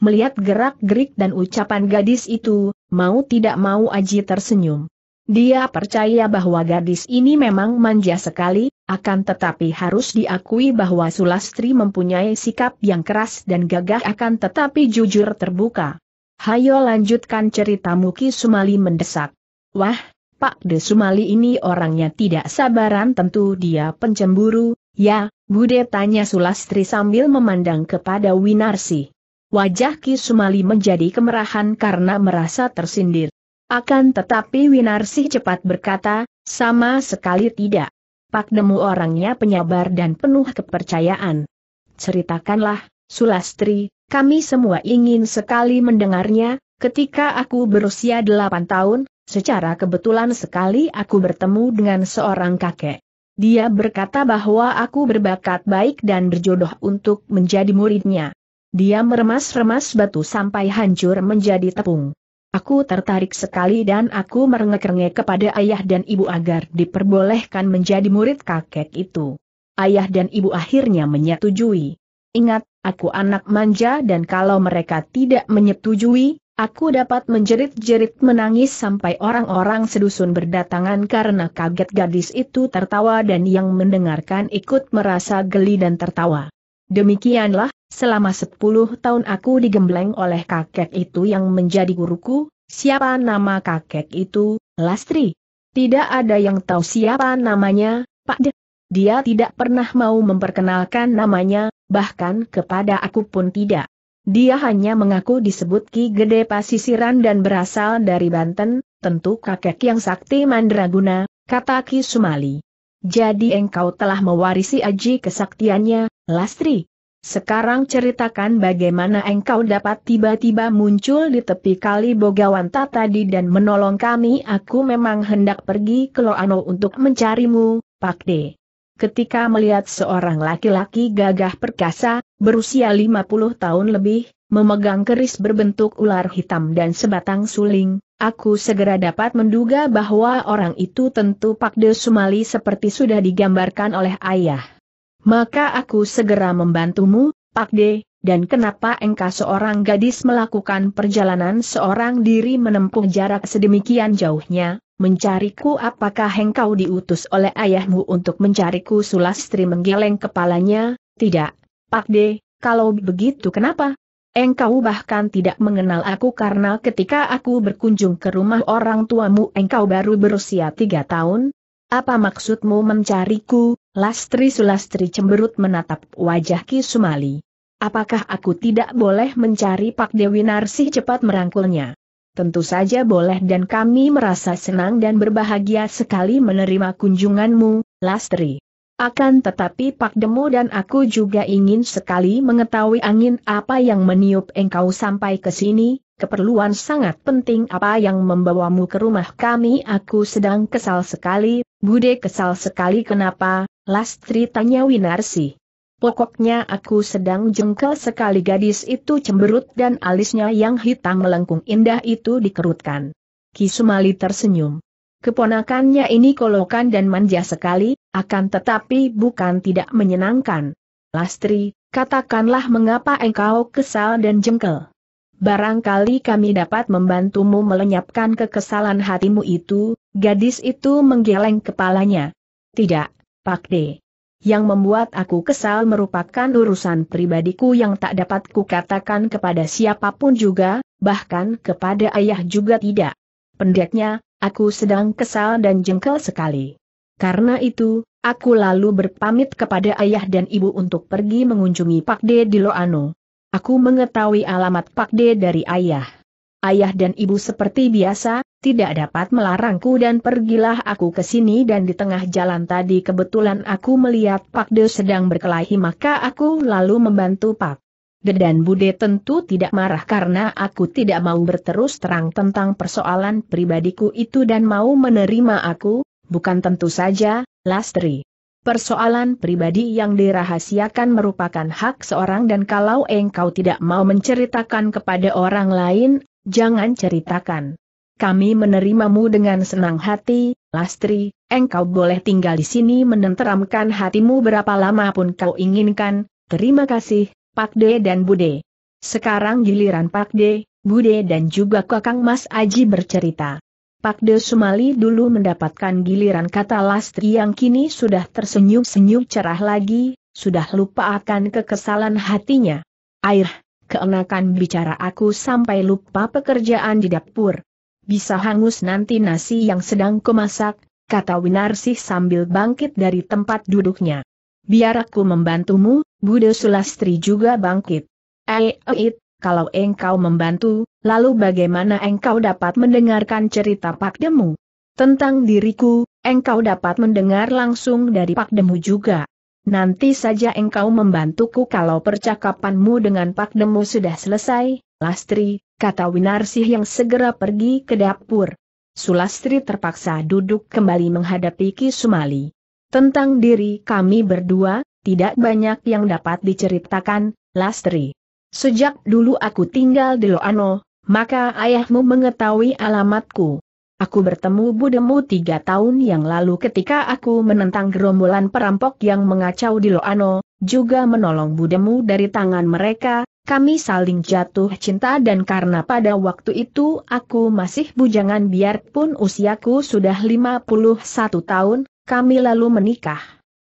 Melihat gerak-gerik dan ucapan gadis itu, mau tidak mau Aji tersenyum. Dia percaya bahwa gadis ini memang manja sekali, akan tetapi harus diakui bahwa Sulastri mempunyai sikap yang keras dan gagah akan tetapi jujur terbuka. Hayo lanjutkan cerita Muki Sumali mendesak. Wah, Pak De Sumali ini orangnya tidak sabaran tentu dia pencemburu, ya, Bude tanya Sulastri sambil memandang kepada Winarsi. Wajah Ki Sumali menjadi kemerahan karena merasa tersindir. Akan tetapi Winarsi cepat berkata, sama sekali tidak. Pak Demu orangnya penyabar dan penuh kepercayaan. Ceritakanlah, Sulastri, kami semua ingin sekali mendengarnya, ketika aku berusia 8 tahun, secara kebetulan sekali aku bertemu dengan seorang kakek. Dia berkata bahwa aku berbakat baik dan berjodoh untuk menjadi muridnya. Dia meremas-remas batu sampai hancur menjadi tepung. Aku tertarik sekali dan aku merengek-rengek kepada ayah dan ibu agar diperbolehkan menjadi murid kakek itu. Ayah dan ibu akhirnya menyetujui. Ingat, aku anak manja dan kalau mereka tidak menyetujui, aku dapat menjerit-jerit menangis sampai orang-orang sedusun berdatangan karena kaget gadis itu tertawa dan yang mendengarkan ikut merasa geli dan tertawa. Demikianlah, selama sepuluh tahun aku digembleng oleh kakek itu yang menjadi guruku, siapa nama kakek itu, Lastri? Tidak ada yang tahu siapa namanya, Pak De. Dia tidak pernah mau memperkenalkan namanya, bahkan kepada aku pun tidak. Dia hanya mengaku disebut Ki Gede Pasisiran dan berasal dari Banten, tentu kakek yang sakti mandraguna, kata Ki Sumali. Jadi engkau telah mewarisi aji kesaktiannya, Lastri, sekarang ceritakan bagaimana engkau dapat tiba-tiba muncul di tepi kali Bogawanta tadi dan menolong kami. Aku memang hendak pergi ke Loano untuk mencarimu, Pak De. Ketika melihat seorang laki-laki gagah perkasa, berusia 50 tahun lebih, memegang keris berbentuk ular hitam dan sebatang suling, aku segera dapat menduga bahwa orang itu tentu Pak De Sumali seperti sudah digambarkan oleh ayah. Maka aku segera membantumu, Pak D, dan kenapa engkau seorang gadis melakukan perjalanan seorang diri menempuh jarak sedemikian jauhnya, mencariku apakah engkau diutus oleh ayahmu untuk mencariku Sulastri menggeleng kepalanya, tidak, Pak D, kalau begitu kenapa? Engkau bahkan tidak mengenal aku karena ketika aku berkunjung ke rumah orang tuamu engkau baru berusia tiga tahun. Apa maksudmu mencariku, Lastri Sulastri cemberut menatap wajah Ki Sumali. Apakah aku tidak boleh mencari Pak Dewi Narsih cepat merangkulnya? Tentu saja boleh dan kami merasa senang dan berbahagia sekali menerima kunjunganmu, Lastri. Akan tetapi Pak Demo dan aku juga ingin sekali mengetahui angin apa yang meniup engkau sampai ke sini, keperluan sangat penting apa yang membawamu ke rumah kami aku sedang kesal sekali, Bude kesal sekali kenapa, Lastri tanya Winarsi. Pokoknya aku sedang jengkel sekali gadis itu cemberut dan alisnya yang hitam melengkung indah itu dikerutkan. Kisumali tersenyum. Keponakannya ini kolokan dan manja sekali, akan tetapi bukan tidak menyenangkan. Lastri, katakanlah mengapa engkau kesal dan jengkel. Barangkali kami dapat membantumu melenyapkan kekesalan hatimu itu, gadis itu menggeleng kepalanya. Tidak, Pak D. Yang membuat aku kesal merupakan urusan pribadiku yang tak dapat kukatakan kepada siapapun juga, bahkan kepada ayah juga tidak. Pendeknya, aku sedang kesal dan jengkel sekali. Karena itu, aku lalu berpamit kepada ayah dan ibu untuk pergi mengunjungi Pak D di Loano. Aku mengetahui alamat Pak D dari ayah ayah dan ibu seperti biasa, tidak dapat melarangku dan pergilah aku ke sini dan di tengah jalan tadi kebetulan aku melihat Pak De sedang berkelahi maka aku lalu membantu Pak. De dan Bude tentu tidak marah karena aku tidak mau berterus terang tentang persoalan pribadiku itu dan mau menerima aku, bukan tentu saja, Lastri. Persoalan pribadi yang dirahasiakan merupakan hak seorang dan kalau engkau tidak mau menceritakan kepada orang lain, jangan ceritakan. Kami menerimamu dengan senang hati, Lastri, engkau boleh tinggal di sini menenteramkan hatimu berapa lama pun kau inginkan, terima kasih, Pak De dan Bude. Sekarang giliran Pak De, Bude dan juga Kakang Mas Aji bercerita. Pak De Sumali dulu mendapatkan giliran kata Lastri yang kini sudah tersenyum-senyum cerah lagi, sudah lupa akan kekesalan hatinya. Air, Keenakan bicara aku sampai lupa pekerjaan di dapur. Bisa hangus nanti nasi yang sedang kumasak, kata Winarsih sambil bangkit dari tempat duduknya. Biar aku membantumu, Bude Sulastri juga bangkit. Eh, it, kalau engkau membantu, lalu bagaimana engkau dapat mendengarkan cerita Pak Demu? Tentang diriku, engkau dapat mendengar langsung dari Pak Demu juga nanti saja engkau membantuku kalau percakapanmu dengan Pak Demu sudah selesai, Lastri, kata Winarsih yang segera pergi ke dapur. Sulastri terpaksa duduk kembali menghadapi Ki Sumali. Tentang diri kami berdua, tidak banyak yang dapat diceritakan, Lastri. Sejak dulu aku tinggal di Loano, maka ayahmu mengetahui alamatku. Aku bertemu Budemu tiga tahun yang lalu ketika aku menentang gerombolan perampok yang mengacau di Loano, juga menolong Budemu dari tangan mereka, kami saling jatuh cinta dan karena pada waktu itu aku masih bujangan biarpun usiaku sudah 51 tahun, kami lalu menikah.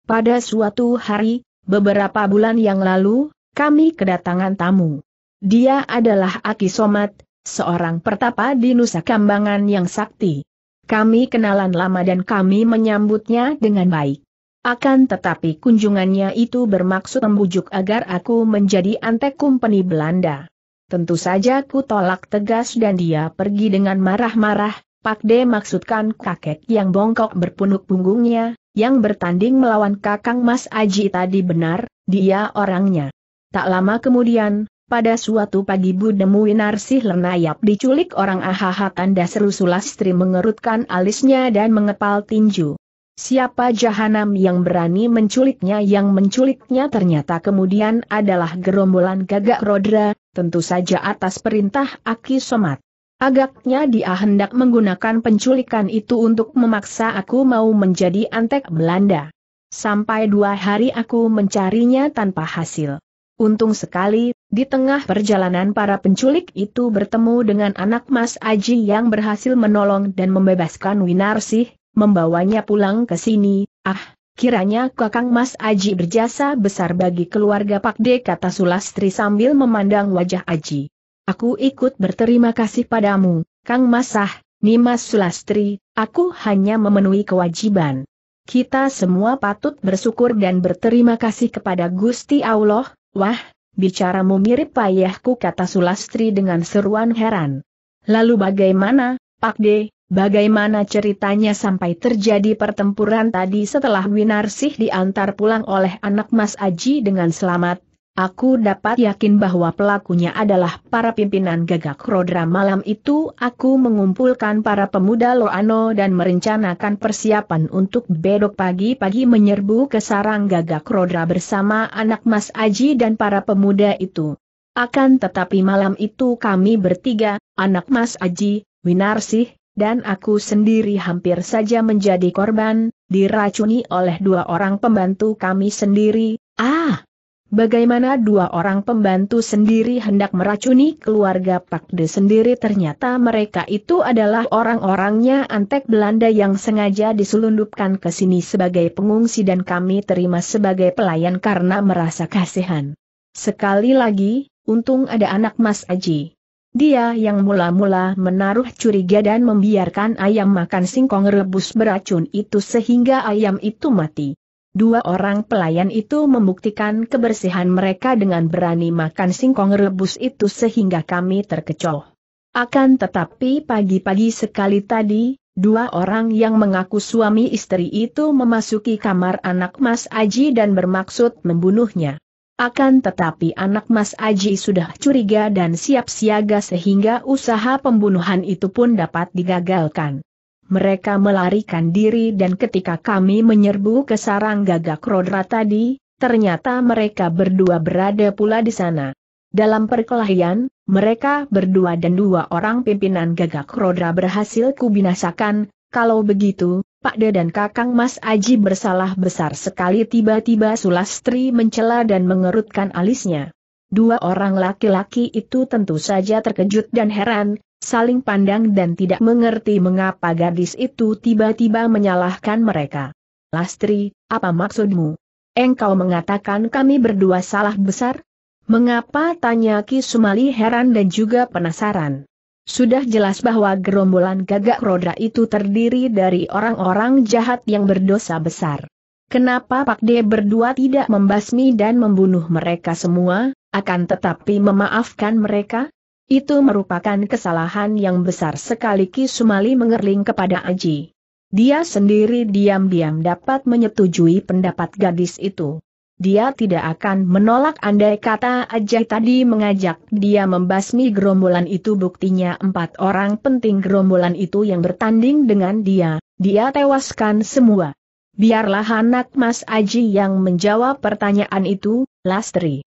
Pada suatu hari, beberapa bulan yang lalu, kami kedatangan tamu. Dia adalah Aki Somat, seorang pertapa di Nusa Kambangan yang sakti. Kami kenalan lama dan kami menyambutnya dengan baik. Akan tetapi kunjungannya itu bermaksud membujuk agar aku menjadi antek kumpeni Belanda. Tentu saja ku tolak tegas dan dia pergi dengan marah-marah, Pak de maksudkan kakek yang bongkok berpunuk punggungnya, yang bertanding melawan kakang Mas Aji tadi benar, dia orangnya. Tak lama kemudian, pada suatu pagi Budemu Winarsih lenayap diculik orang ahaha tanda seru Sulastri mengerutkan alisnya dan mengepal tinju. Siapa jahanam yang berani menculiknya yang menculiknya ternyata kemudian adalah gerombolan gagak rodra, tentu saja atas perintah Aki Somat. Agaknya dia hendak menggunakan penculikan itu untuk memaksa aku mau menjadi antek Belanda. Sampai dua hari aku mencarinya tanpa hasil. Untung sekali, di tengah perjalanan para penculik itu bertemu dengan anak Mas Aji yang berhasil menolong dan membebaskan Winarsih, membawanya pulang ke sini, ah, Kiranya kakang Mas Aji berjasa besar bagi keluarga Pak D kata Sulastri sambil memandang wajah Aji. Aku ikut berterima kasih padamu, Kang Masah, Nimas Sulastri, aku hanya memenuhi kewajiban. Kita semua patut bersyukur dan berterima kasih kepada Gusti Allah, Wah, bicaramu mirip payahku kata Sulastri dengan seruan heran. Lalu bagaimana, Pak De, bagaimana ceritanya sampai terjadi pertempuran tadi setelah Winarsih diantar pulang oleh anak Mas Aji dengan selamat, Aku dapat yakin bahwa pelakunya adalah para pimpinan gagak rodra malam itu aku mengumpulkan para pemuda Loano dan merencanakan persiapan untuk bedok pagi-pagi menyerbu ke sarang gagak rodra bersama anak Mas Aji dan para pemuda itu. Akan tetapi malam itu kami bertiga, anak Mas Aji, Winarsih, dan aku sendiri hampir saja menjadi korban, diracuni oleh dua orang pembantu kami sendiri, ah! Bagaimana dua orang pembantu sendiri hendak meracuni keluarga Pakde sendiri ternyata mereka itu adalah orang-orangnya antek Belanda yang sengaja diselundupkan ke sini sebagai pengungsi dan kami terima sebagai pelayan karena merasa kasihan. Sekali lagi, untung ada anak Mas Aji. Dia yang mula-mula menaruh curiga dan membiarkan ayam makan singkong rebus beracun itu sehingga ayam itu mati. Dua orang pelayan itu membuktikan kebersihan mereka dengan berani makan singkong rebus itu sehingga kami terkecoh. Akan tetapi pagi-pagi sekali tadi, dua orang yang mengaku suami istri itu memasuki kamar anak Mas Aji dan bermaksud membunuhnya. Akan tetapi anak Mas Aji sudah curiga dan siap siaga sehingga usaha pembunuhan itu pun dapat digagalkan. Mereka melarikan diri dan ketika kami menyerbu ke sarang gagak rodra tadi, ternyata mereka berdua berada pula di sana. Dalam perkelahian, mereka berdua dan dua orang pimpinan gagak rodra berhasil kubinasakan, kalau begitu, Pak De dan Kakang Mas Aji bersalah besar sekali tiba-tiba Sulastri mencela dan mengerutkan alisnya. Dua orang laki-laki itu tentu saja terkejut dan heran, saling pandang dan tidak mengerti mengapa gadis itu tiba-tiba menyalahkan mereka. Lastri, apa maksudmu? Engkau mengatakan kami berdua salah besar? Mengapa tanya Ki Sumali heran dan juga penasaran? Sudah jelas bahwa gerombolan gagak roda itu terdiri dari orang-orang jahat yang berdosa besar. Kenapa Pak De berdua tidak membasmi dan membunuh mereka semua, akan tetapi memaafkan mereka? Itu merupakan kesalahan yang besar sekali Ki Sumali mengerling kepada Aji. Dia sendiri diam-diam dapat menyetujui pendapat gadis itu. Dia tidak akan menolak andai kata Aji tadi mengajak dia membasmi gerombolan itu buktinya empat orang penting gerombolan itu yang bertanding dengan dia, dia tewaskan semua. Biarlah anak Mas Aji yang menjawab pertanyaan itu, Lastri.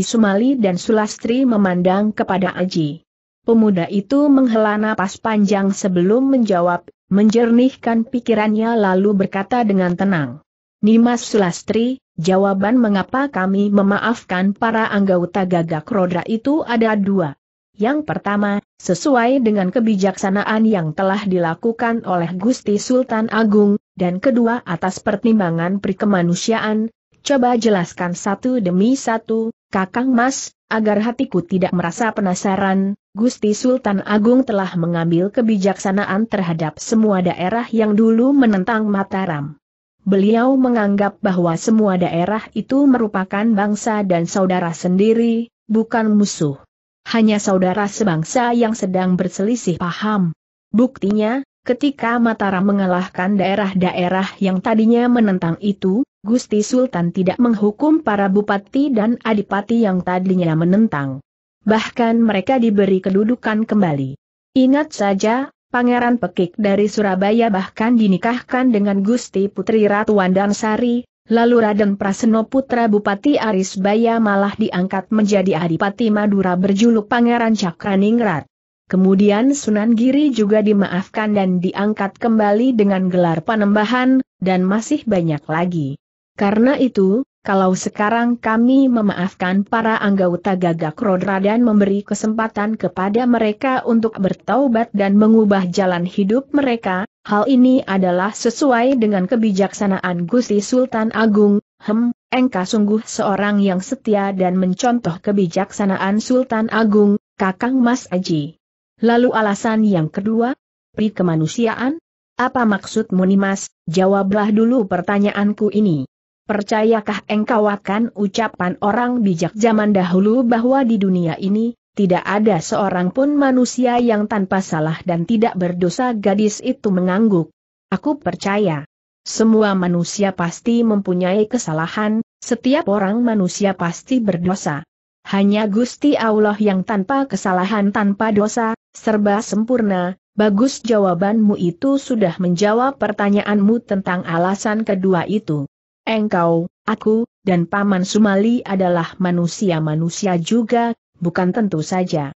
Sumali dan Sulastri memandang kepada Aji. Pemuda itu menghela napas panjang sebelum menjawab, menjernihkan pikirannya lalu berkata dengan tenang. Nimas Sulastri, jawaban mengapa kami memaafkan para anggota gagak roda itu ada dua. Yang pertama, sesuai dengan kebijaksanaan yang telah dilakukan oleh Gusti Sultan Agung, dan kedua atas pertimbangan prikemanusiaan, coba jelaskan satu demi satu, Kakang Mas, agar hatiku tidak merasa penasaran, Gusti Sultan Agung telah mengambil kebijaksanaan terhadap semua daerah yang dulu menentang Mataram. Beliau menganggap bahwa semua daerah itu merupakan bangsa dan saudara sendiri, bukan musuh. Hanya saudara sebangsa yang sedang berselisih paham. Buktinya, ketika Mataram mengalahkan daerah-daerah yang tadinya menentang itu, Gusti Sultan tidak menghukum para bupati dan adipati yang tadinya menentang. Bahkan mereka diberi kedudukan kembali. Ingat saja, Pangeran Pekik dari Surabaya bahkan dinikahkan dengan Gusti Putri Ratu Wandansari, lalu Raden Praseno Putra Bupati Arisbaya malah diangkat menjadi Adipati Madura berjuluk Pangeran Cakraningrat. Kemudian Sunan Giri juga dimaafkan dan diangkat kembali dengan gelar panembahan, dan masih banyak lagi. Karena itu, kalau sekarang kami memaafkan para anggota gagak rodra dan memberi kesempatan kepada mereka untuk bertaubat dan mengubah jalan hidup mereka, hal ini adalah sesuai dengan kebijaksanaan Gusti Sultan Agung, hem, engka sungguh seorang yang setia dan mencontoh kebijaksanaan Sultan Agung, Kakang Mas Aji. Lalu alasan yang kedua, pri kemanusiaan? Apa maksudmu Nimas, jawablah dulu pertanyaanku ini. Percayakah engkau akan ucapan orang bijak zaman dahulu bahwa di dunia ini, tidak ada seorang pun manusia yang tanpa salah dan tidak berdosa gadis itu mengangguk. Aku percaya. Semua manusia pasti mempunyai kesalahan, setiap orang manusia pasti berdosa. Hanya Gusti Allah yang tanpa kesalahan tanpa dosa, serba sempurna, bagus jawabanmu itu sudah menjawab pertanyaanmu tentang alasan kedua itu engkau, aku, dan Paman Sumali adalah manusia-manusia juga, bukan tentu saja.